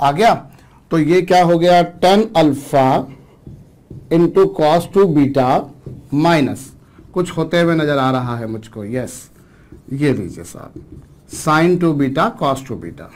आ गया तो ये क्या हो गया tan alpha into cos two beta minus कुछ होते हुए नजर आ रहा है मुझको यस ये लीजिए साहब sine two beta cos two beta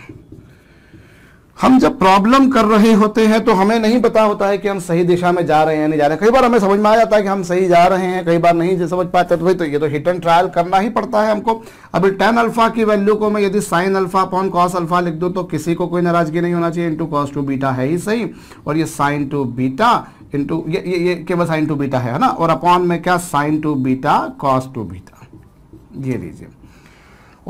हम जब प्रॉब्लम कर रहे होते हैं तो हमें नहीं पता होता है कि हम सही दिशा में जा रहे हैं नहीं जा रहे हैं कई बार हमें समझ में आ जाता है कि हम सही जा रहे हैं कई बार नहीं समझ पाते तो भाई तो ये तो हिट एंड ट्रायल करना ही पड़ता है हमको अभी टेन अल्फा की वैल्यू को मैं यदि sine alpha upon cos alpha लिख दूँ तो किसी को कोई नाराजगी नहीं होना चाहिए इंटू कॉस टू बीटा है ही सही और ये साइन टू बीटा इंटू ये ये ये केवल साइन टू बीटा है ना और अपॉन में क्या sine two beta cos two beta ये लीजिए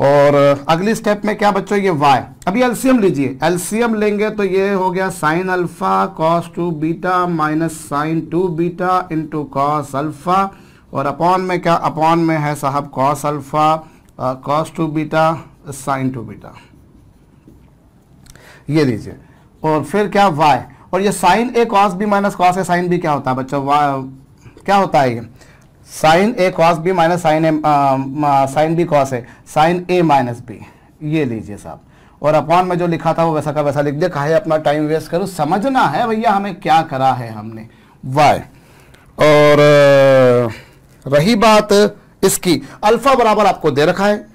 और अगली स्टेप में क्या बच्चों ये वाई अभी एलसीएम लीजिए एलसीएम लेंगे तो ये हो गया sine alpha cos two beta minus sine two beta into cos alpha और अपॉन में क्या अपॉन में है साहब cos alpha cos two beta sine two beta ये लीजिए और फिर क्या वाई और ये sine A cos B minus cos A sine B क्या होता है बच्चों क्या होता है ये sine A cos B minus sine A sine B cos A sine A minus B ये लीजिए साहब और अपॉन में जो लिखा था वो वैसा का वैसा लिख दिया कहा अपना टाइम वेस्ट करो समझना है भैया हमें क्या करा है हमने वाई और रही बात इसकी अल्फा बराबर आपको दे रखा है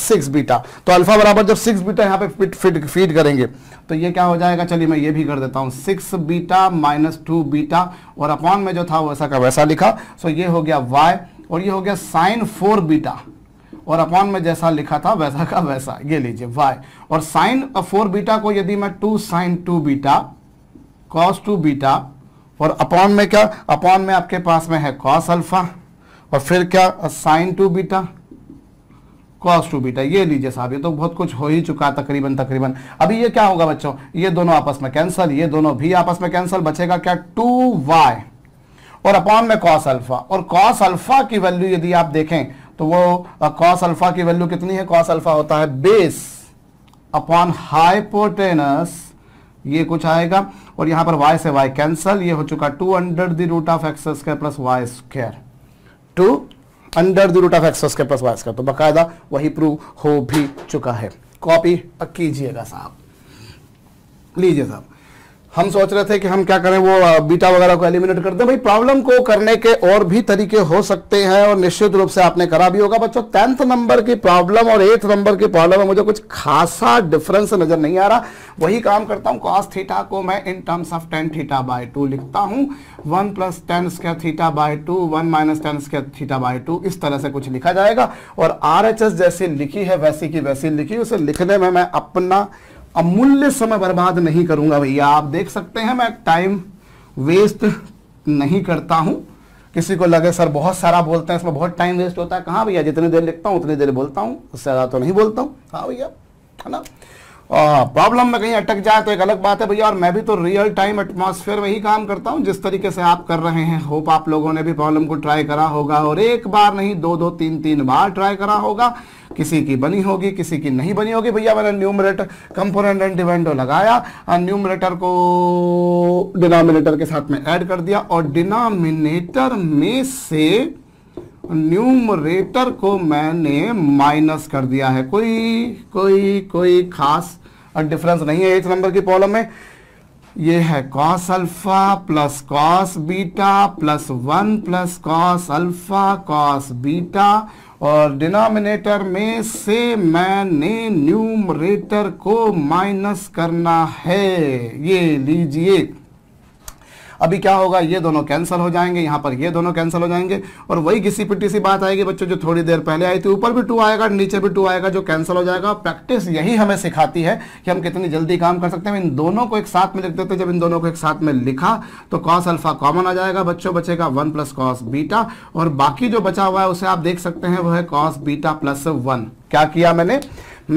सिक्स बीटा तो अल्फा बराबर जब सिक्स बीटा यहाँ पे फिट फिट फीड करेंगे तो ये क्या हो जाएगा चलिए मैं ये भी कर देता हूँ six beta minus two beta और अपॉन में जो था वैसा का वैसा लिखा सो ये हो गया वाई और ये हो गया साइन फोर बीटा और अपॉन में जैसा लिखा था वैसा का वैसा ये लीजिए वाई और साइन फोर बीटा को यदि मैं two sine two beta cos two beta और अपॉन में क्या अपॉन में आपके पास में है कॉस अल्फा और फिर क्या sine two beta cos two beta ये लीजिए साहब ये तो बहुत कुछ हो ही चुका तकरीबन तकरीबन अभी ये क्या होगा बच्चों ये दोनों आपस में कैंसिल ये दोनों भी आपस में कैंसिल बचेगा क्या टू वाई और अपॉन में कॉस अल्फा और कॉस अल्फा की वैल्यू यदि आप देखें तो वो कॉस अल्फा की वैल्यू कितनी है कॉस अल्फा होता है बेस अपॉन हाइपोटेनस ये कुछ आएगा और यहां पर वाई से वाई कैंसल ये हो चुका two under the root of x square plus y square two under the root of x square plus y square तो बकायदा वही प्रूव हो भी चुका है कॉपी कीजिएगा साहब लीजिए साहब हम सोच रहे थे कि हम क्या करें वो बीटा वगैरह को एलिमिनेट कर दें भाई प्रॉब्लम को करने के और भी तरीके हो सकते हैं और निश्चित रूप से आपने करा भी होगा बच्चों टेंथ नंबर की प्रॉब्लम और एट्थ नंबर की प्रॉब्लम में मुझे कुछ खासा डिफरेंस नजर नहीं आ रहा वही काम करता हूँ कॉस थीटा को मैं in terms of tan theta by two लिखता हूँ one plus tan square theta by two one minus tan square theta by two इस तरह से कुछ लिखा जाएगा और आर जैसी लिखी है वैसी की वैसी लिखी उसे लिखने में मैं अपना अमूल्य समय बर्बाद नहीं करूंगा भैया आप देख सकते हैं मैं टाइम वेस्ट नहीं करता हूं किसी को लगे सर बहुत सारा बोलते हैं इसमें बहुत टाइम वेस्ट होता है कहाँ भैया जितनी देर लिखता हूँ उतनी देर बोलता हूँ उससे ज़्यादा तो नहीं बोलता हूँ हाँ भैया है ना प्रॉब्लम में कहीं अटक जाए तो एक अलग बात है भैया और मैं भी तो रियल टाइम एटमॉस्फेयर में ही काम करता हूं जिस तरीके से आप कर रहे हैं होप आप लोगों ने भी प्रॉब्लम को ट्राई करा होगा और एक बार नहीं दो दो तीन तीन बार ट्राई करा होगा किसी की बनी होगी किसी की नहीं बनी होगी भैया मैंने न्यूमरेटर कंपोनेंट एंड डिवेंडो लगाया न्यूमरेटर को डिनोमिनेटर के साथ में ऐड कर दिया और डिनोमिनेटर में से न्यूमरेटर को मैंने माइनस कर दिया है कोई कोई कोई खास डिफरेंस नहीं है एक नंबर की प्रॉब्लम में ये है cos alpha plus cos beta plus one plus cos alpha cos beta और डिनोमिनेटर में से मैंने न्यूमरेटर को माइनस करना है ये लीजिए अभी क्या होगा ये दोनों कैंसिल हो जाएंगे यहाँ पर ये दोनों कैंसिल हो जाएंगे और वही किसी पिटी सी बात आएगी बच्चों जो थोड़ी देर पहले आई थी ऊपर भी टू आएगा नीचे भी टू आएगा जो कैंसिल हो जाएगा प्रैक्टिस यही हमें सिखाती है कि हम कितनी जल्दी काम कर सकते हैं इन दोनों को एक साथ में लिख देते जब इन दोनों को एक साथ में लिखा तो कॉस अल्फा कॉमन आ जाएगा बच्चों बचेगा वन प्लस कॉस बीटा और बाकी जो बचा हुआ है उसे आप देख सकते हैं वह है कॉस बीटा प्लस वन क्या किया मैंने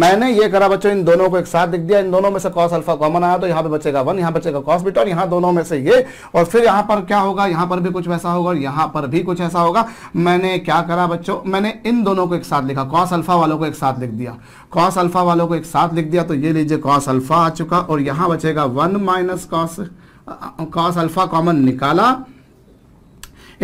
मैंने ये करा बच्चों इन दोनों को एक साथ लिख दिया इन दोनों में से कॉस अल्फा कॉमन आया तो यहाँ पे बचेगा वन यहाँ बचेगा कॉस बीटा और यहाँ दोनों में से ये और फिर यहाँ पर क्या होगा यहाँ पर भी कुछ वैसा होगा और यहाँ पर भी कुछ ऐसा होगा मैंने क्या करा बच्चों मैंने इन दोनों को एक साथ लिखा कॉस अल्फा वालों को एक साथ लिख दिया कॉस अल्फा वालों को एक साथ लिख दिया तो ये लीजिए कॉस अल्फा आ चुका और यहाँ बचेगा one minus cos cos alpha common निकाला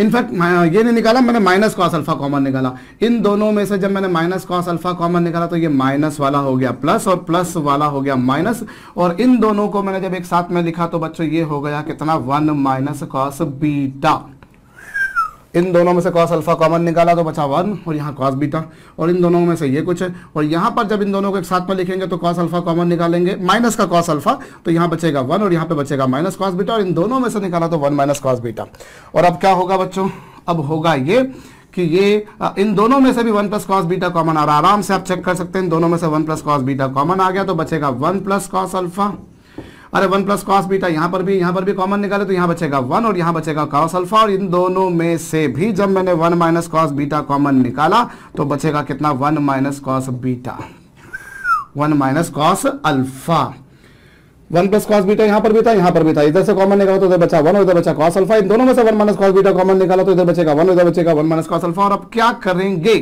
इनफैक्ट ये नहीं निकाला मैंने माइनस कॉस अल्फा कॉमन निकाला इन दोनों में से जब मैंने माइनस कॉस अल्फा कॉमन निकाला तो ये माइनस वाला हो गया प्लस और प्लस वाला हो गया माइनस और इन दोनों को मैंने जब एक साथ में लिखा तो बच्चों ये हो गया कितना वन माइनस कॉस बीटा इन दोनों में से कॉस अल्फा कॉमन निकाला तो बचा वन और यहाँ कॉस बीटा और इन दोनों में से ये कुछ है और यहाँ पर जब इन दोनों को एक साथ में लिखेंगे तो कॉस अल्फा कॉमन निकालेंगे माइनस का कॉस अल्फा तो यहाँ बचेगा वन और यहाँ पे बचेगा माइनस कॉस बीटा और इन दोनों में से निकाला तो वन माइनस कॉस बीटा और अब क्या होगा बच्चों अब होगा ये कि ये इन दोनों में से भी one plus cos beta common आ रहा आराम से आप चेक कर सकते हैं इन दोनों में से one plus cos beta common आ गया तो बचेगा वन प्लस कॉस अल्फा अरे वन प्लस कॉस बीटा यहां पर भी यहां पर भी कॉमन निकाले तो यहां बचेगा वन और यहां बचेगा कॉस अल्फा और इन दोनों में से भी जब मैंने one minus cos beta common निकाला तो बचेगा कितना one minus cos beta one minus cos alpha one plus cos beta यहां पर भी था यहां पर भी था इधर से कॉमन निकाला तो इधर बचा वन उधर बचा कॉस अल्फा इन दोनों में से one minus cos beta common निकाला तो इधर बचेगा वन उधर बचेगा वन माइनस कॉस अल्फा और अब क्या करेंगे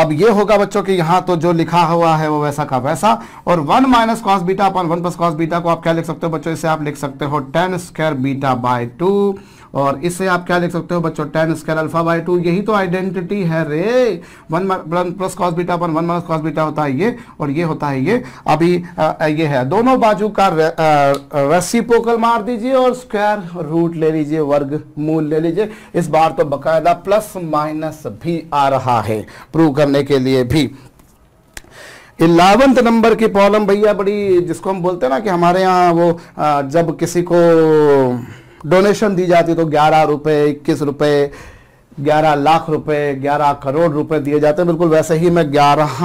अब ये होगा बच्चों कि यहां तो जो लिखा हुआ है वो वैसा का वैसा और one minus cos beta upon one plus cos beta को आप क्या लिख सकते हो बच्चों इसे आप लिख सकते हो tan square beta by two और इससे आप क्या लिख सकते हो बच्चों tan square alpha by two यही तो आइडेंटिटी है रे one plus cos beta upon one minus cos beta होता है ये और ये होता है ये अभी आ, ये है दोनों बाजू का रेसिपोकल मार दीजिए और स्क्वायर रूट ले लीजिए वर्ग मूल ले लीजिए इस बार तो बकायदा प्लस माइनस भी आ रहा है प्रूव करने के लिए भी इलावंथ नंबर की प्रॉब्लम भैया बड़ी जिसको हम बोलते हैं ना कि हमारे यहाँ वो आ, जब किसी को डोनेशन दी जाती तो ग्यारह रुपए इक्कीस रुपए ग्यारह लाख रुपए ग्यारह करोड़ रुपए दिए जाते हैं बिल्कुल वैसे ही मैं ग्यारह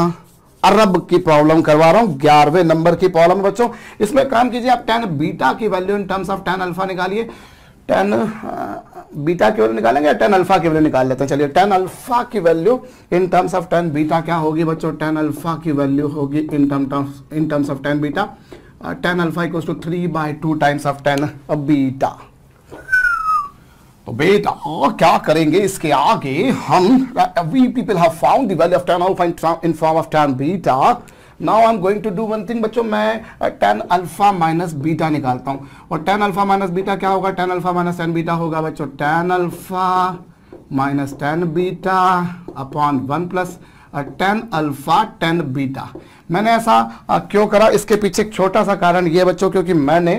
अरब की प्रॉब्लम करवा रहा हूँ ग्यारहवें नंबर की प्रॉब्लम बच्चों इसमें काम कीजिए आप टेन बीटा की value in terms of tan alpha निकालिए टेन बीटा की वैल्यू निकालेंगे टेन अल्फा की वैल्यू निकाल लेते हैं चलिए टेन अल्फा की value in terms of tan beta क्या होगी बच्चों टेन अल्फा की वैल्यू होगी in term in terms of tan beta tan alpha equals to three by two times of tan beta तो बेटा क्या करेंगे इसके आगे हम we people have found the value of tan alpha in form of tan beta now I am going to do one thing बच्चों मैं tan alpha minus beta निकालता हूं और टैन अल्फा माइनस बीटा क्या होगा tan alpha minus tan beta होगा बच्चों tan alpha minus tan beta upon one plus tan alpha tan beta मैंने ऐसा क्यों करा इसके पीछे एक छोटा सा कारण यह बच्चों क्योंकि मैंने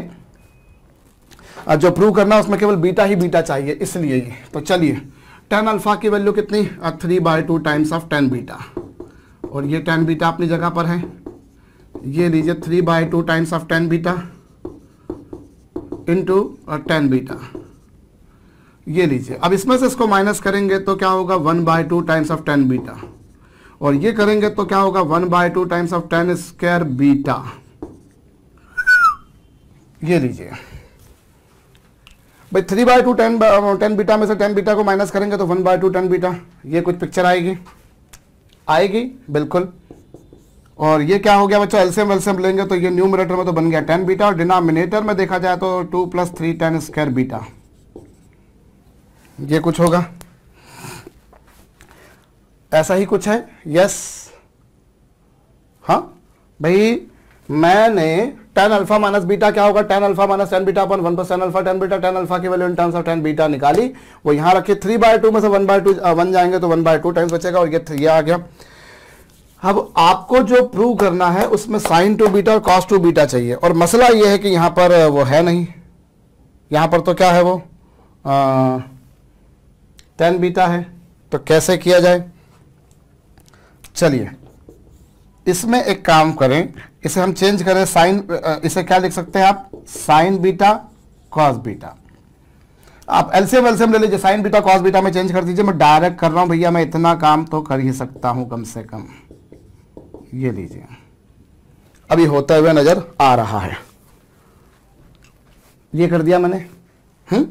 जो प्रूव करना है उसमें केवल बीटा ही बीटा चाहिए इसलिए ये तो चलिए टेन अल्फा की वैल्यू कितनी three by two times of tan beta और ये टेन बीटा अपनी जगह पर है ये लीजिए three by two times of tan beta into और टेन बीटा ये लीजिए अब इसमें से इसको माइनस करेंगे तो क्या होगा one by two times of tan beta और ये करेंगे तो क्या होगा one by two times of tan square beta ये लीजिए भाई three by two tan tan beta में से टेन बीटा को माइनस करेंगे तो one by two tan beta ये कुछ पिक्चर आएगी आएगी बिल्कुल और ये क्या हो गया बच्चों एल्सियम वेल्सियम लेंगे तो ये न्यूमरेटर में तो बन गया टेन बीटा और डिनोमिनेटर में देखा जाए तो two plus three tan square beta ये कुछ होगा ऐसा ही कुछ है यस हाँ भाई मैंने टेन अल्फा माइनस बीटा क्या होगा tan alpha minus tan beta upon one plus tan alpha tan beta tan alpha की value in terms of tan beta निकाली वो यहां रखे थ्री बाय टू में से वन बाय टू वन जाएंगे तो वन बाय टू टाइम्स बचेगा और ये थ्री आ गया अब आपको जो प्रूव करना है उसमें साइन टू बीटा और कॉस टू बीटा चाहिए और मसला ये है कि यहां पर वो है नहीं यहां पर तो क्या है वो टेन बीटा है तो कैसे किया जाए चलिए इसमें एक काम करें इसे हम चेंज करें साइन इसे क्या लिख सकते हैं आप साइन बीटा कॉस बीटा आप एलसीएम एलसीएम ले लीजिए साइन बीटा कॉस बीटा में चेंज कर दीजिए मैं डायरेक्ट कर रहा हूं भैया मैं इतना काम तो कर ही सकता हूं कम से कम ये लीजिए अभी होता हुआ नज़र आ रहा है ये कर दिया मैंने हम्म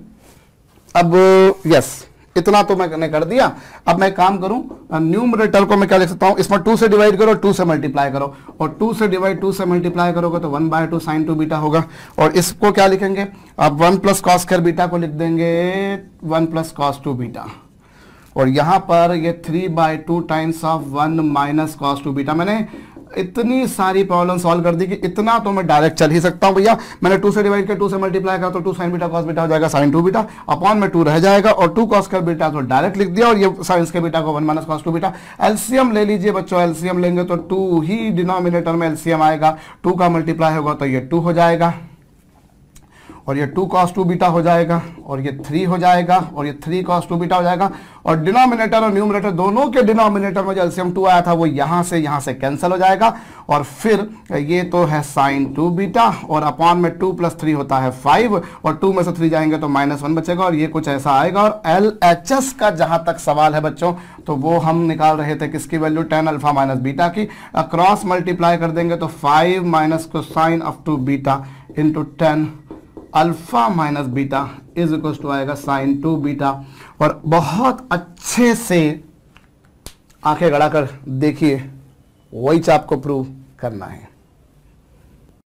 अब यस इतना तो मैंने कर दिया अब मैं काम करूं न्यूमरेटर को मैं क्या लिख सकता हूं इसमें टू से डिवाइड करो टू से मल्टीप्लाई करो और टू से डिवाइड टू से मल्टीप्लाई करोगे तो one by two sine two beta होगा और इसको क्या लिखेंगे अब वन प्लस कॉस कर बीटा को लिख देंगे one plus cos two beta और यहां पर ये three by two times of one minus cos two beta मैंने इतनी सारी प्रॉब्लम सॉल्व कर दी कि इतना तो मैं डायरेक्ट चल ही सकता हूँ भैया मैंने टू से डिवाइड कर टू से मल्टीप्लाई कर तो two sine beta cos beta हो जाएगा साइन टू बीटा अपॉन में टू रह जाएगा और टू कॉस का बीटा तो डायरेक्ट लिख दिया और ये साइंस के बीटा को one minus cos two beta LCM ले लीजिए बच्चों एल्सियम लेंगे तो टू ही डिनोमिनेटर में एल्सियम आएगा टू का मल्टीप्लाई होगा तो ये टू हो जाएगा और ये टू कॉस टू बीटा हो जाएगा और ये थ्री हो जाएगा और ये थ्री कॉस टू बीटा हो जाएगा और डिनोमिनेटर और न्यूमिनेटर दोनों के डिनोमिनेटर में जो एल्सियम टू आया था वो यहां से यहां से कैंसिल हो जाएगा और फिर ये तो है साइन टू बीटा और अपॉन में टू प्लस थ्री होता है फाइव और टू में से थ्री जाएंगे तो माइनस वन बचेगा और ये कुछ ऐसा आएगा और एल एच एस का जहां तक सवाल है बच्चों तो वो हम निकाल रहे थे किसकी value tan alpha minus beta की क्रॉस मल्टीप्लाई कर देंगे तो फाइव माइनस को sine of two beta into tan alpha minus beta is equal to आएगा साइन टू बीटा और बहुत अच्छे से आंखें गड़ा कर देखिए वही आपको प्रूव करना है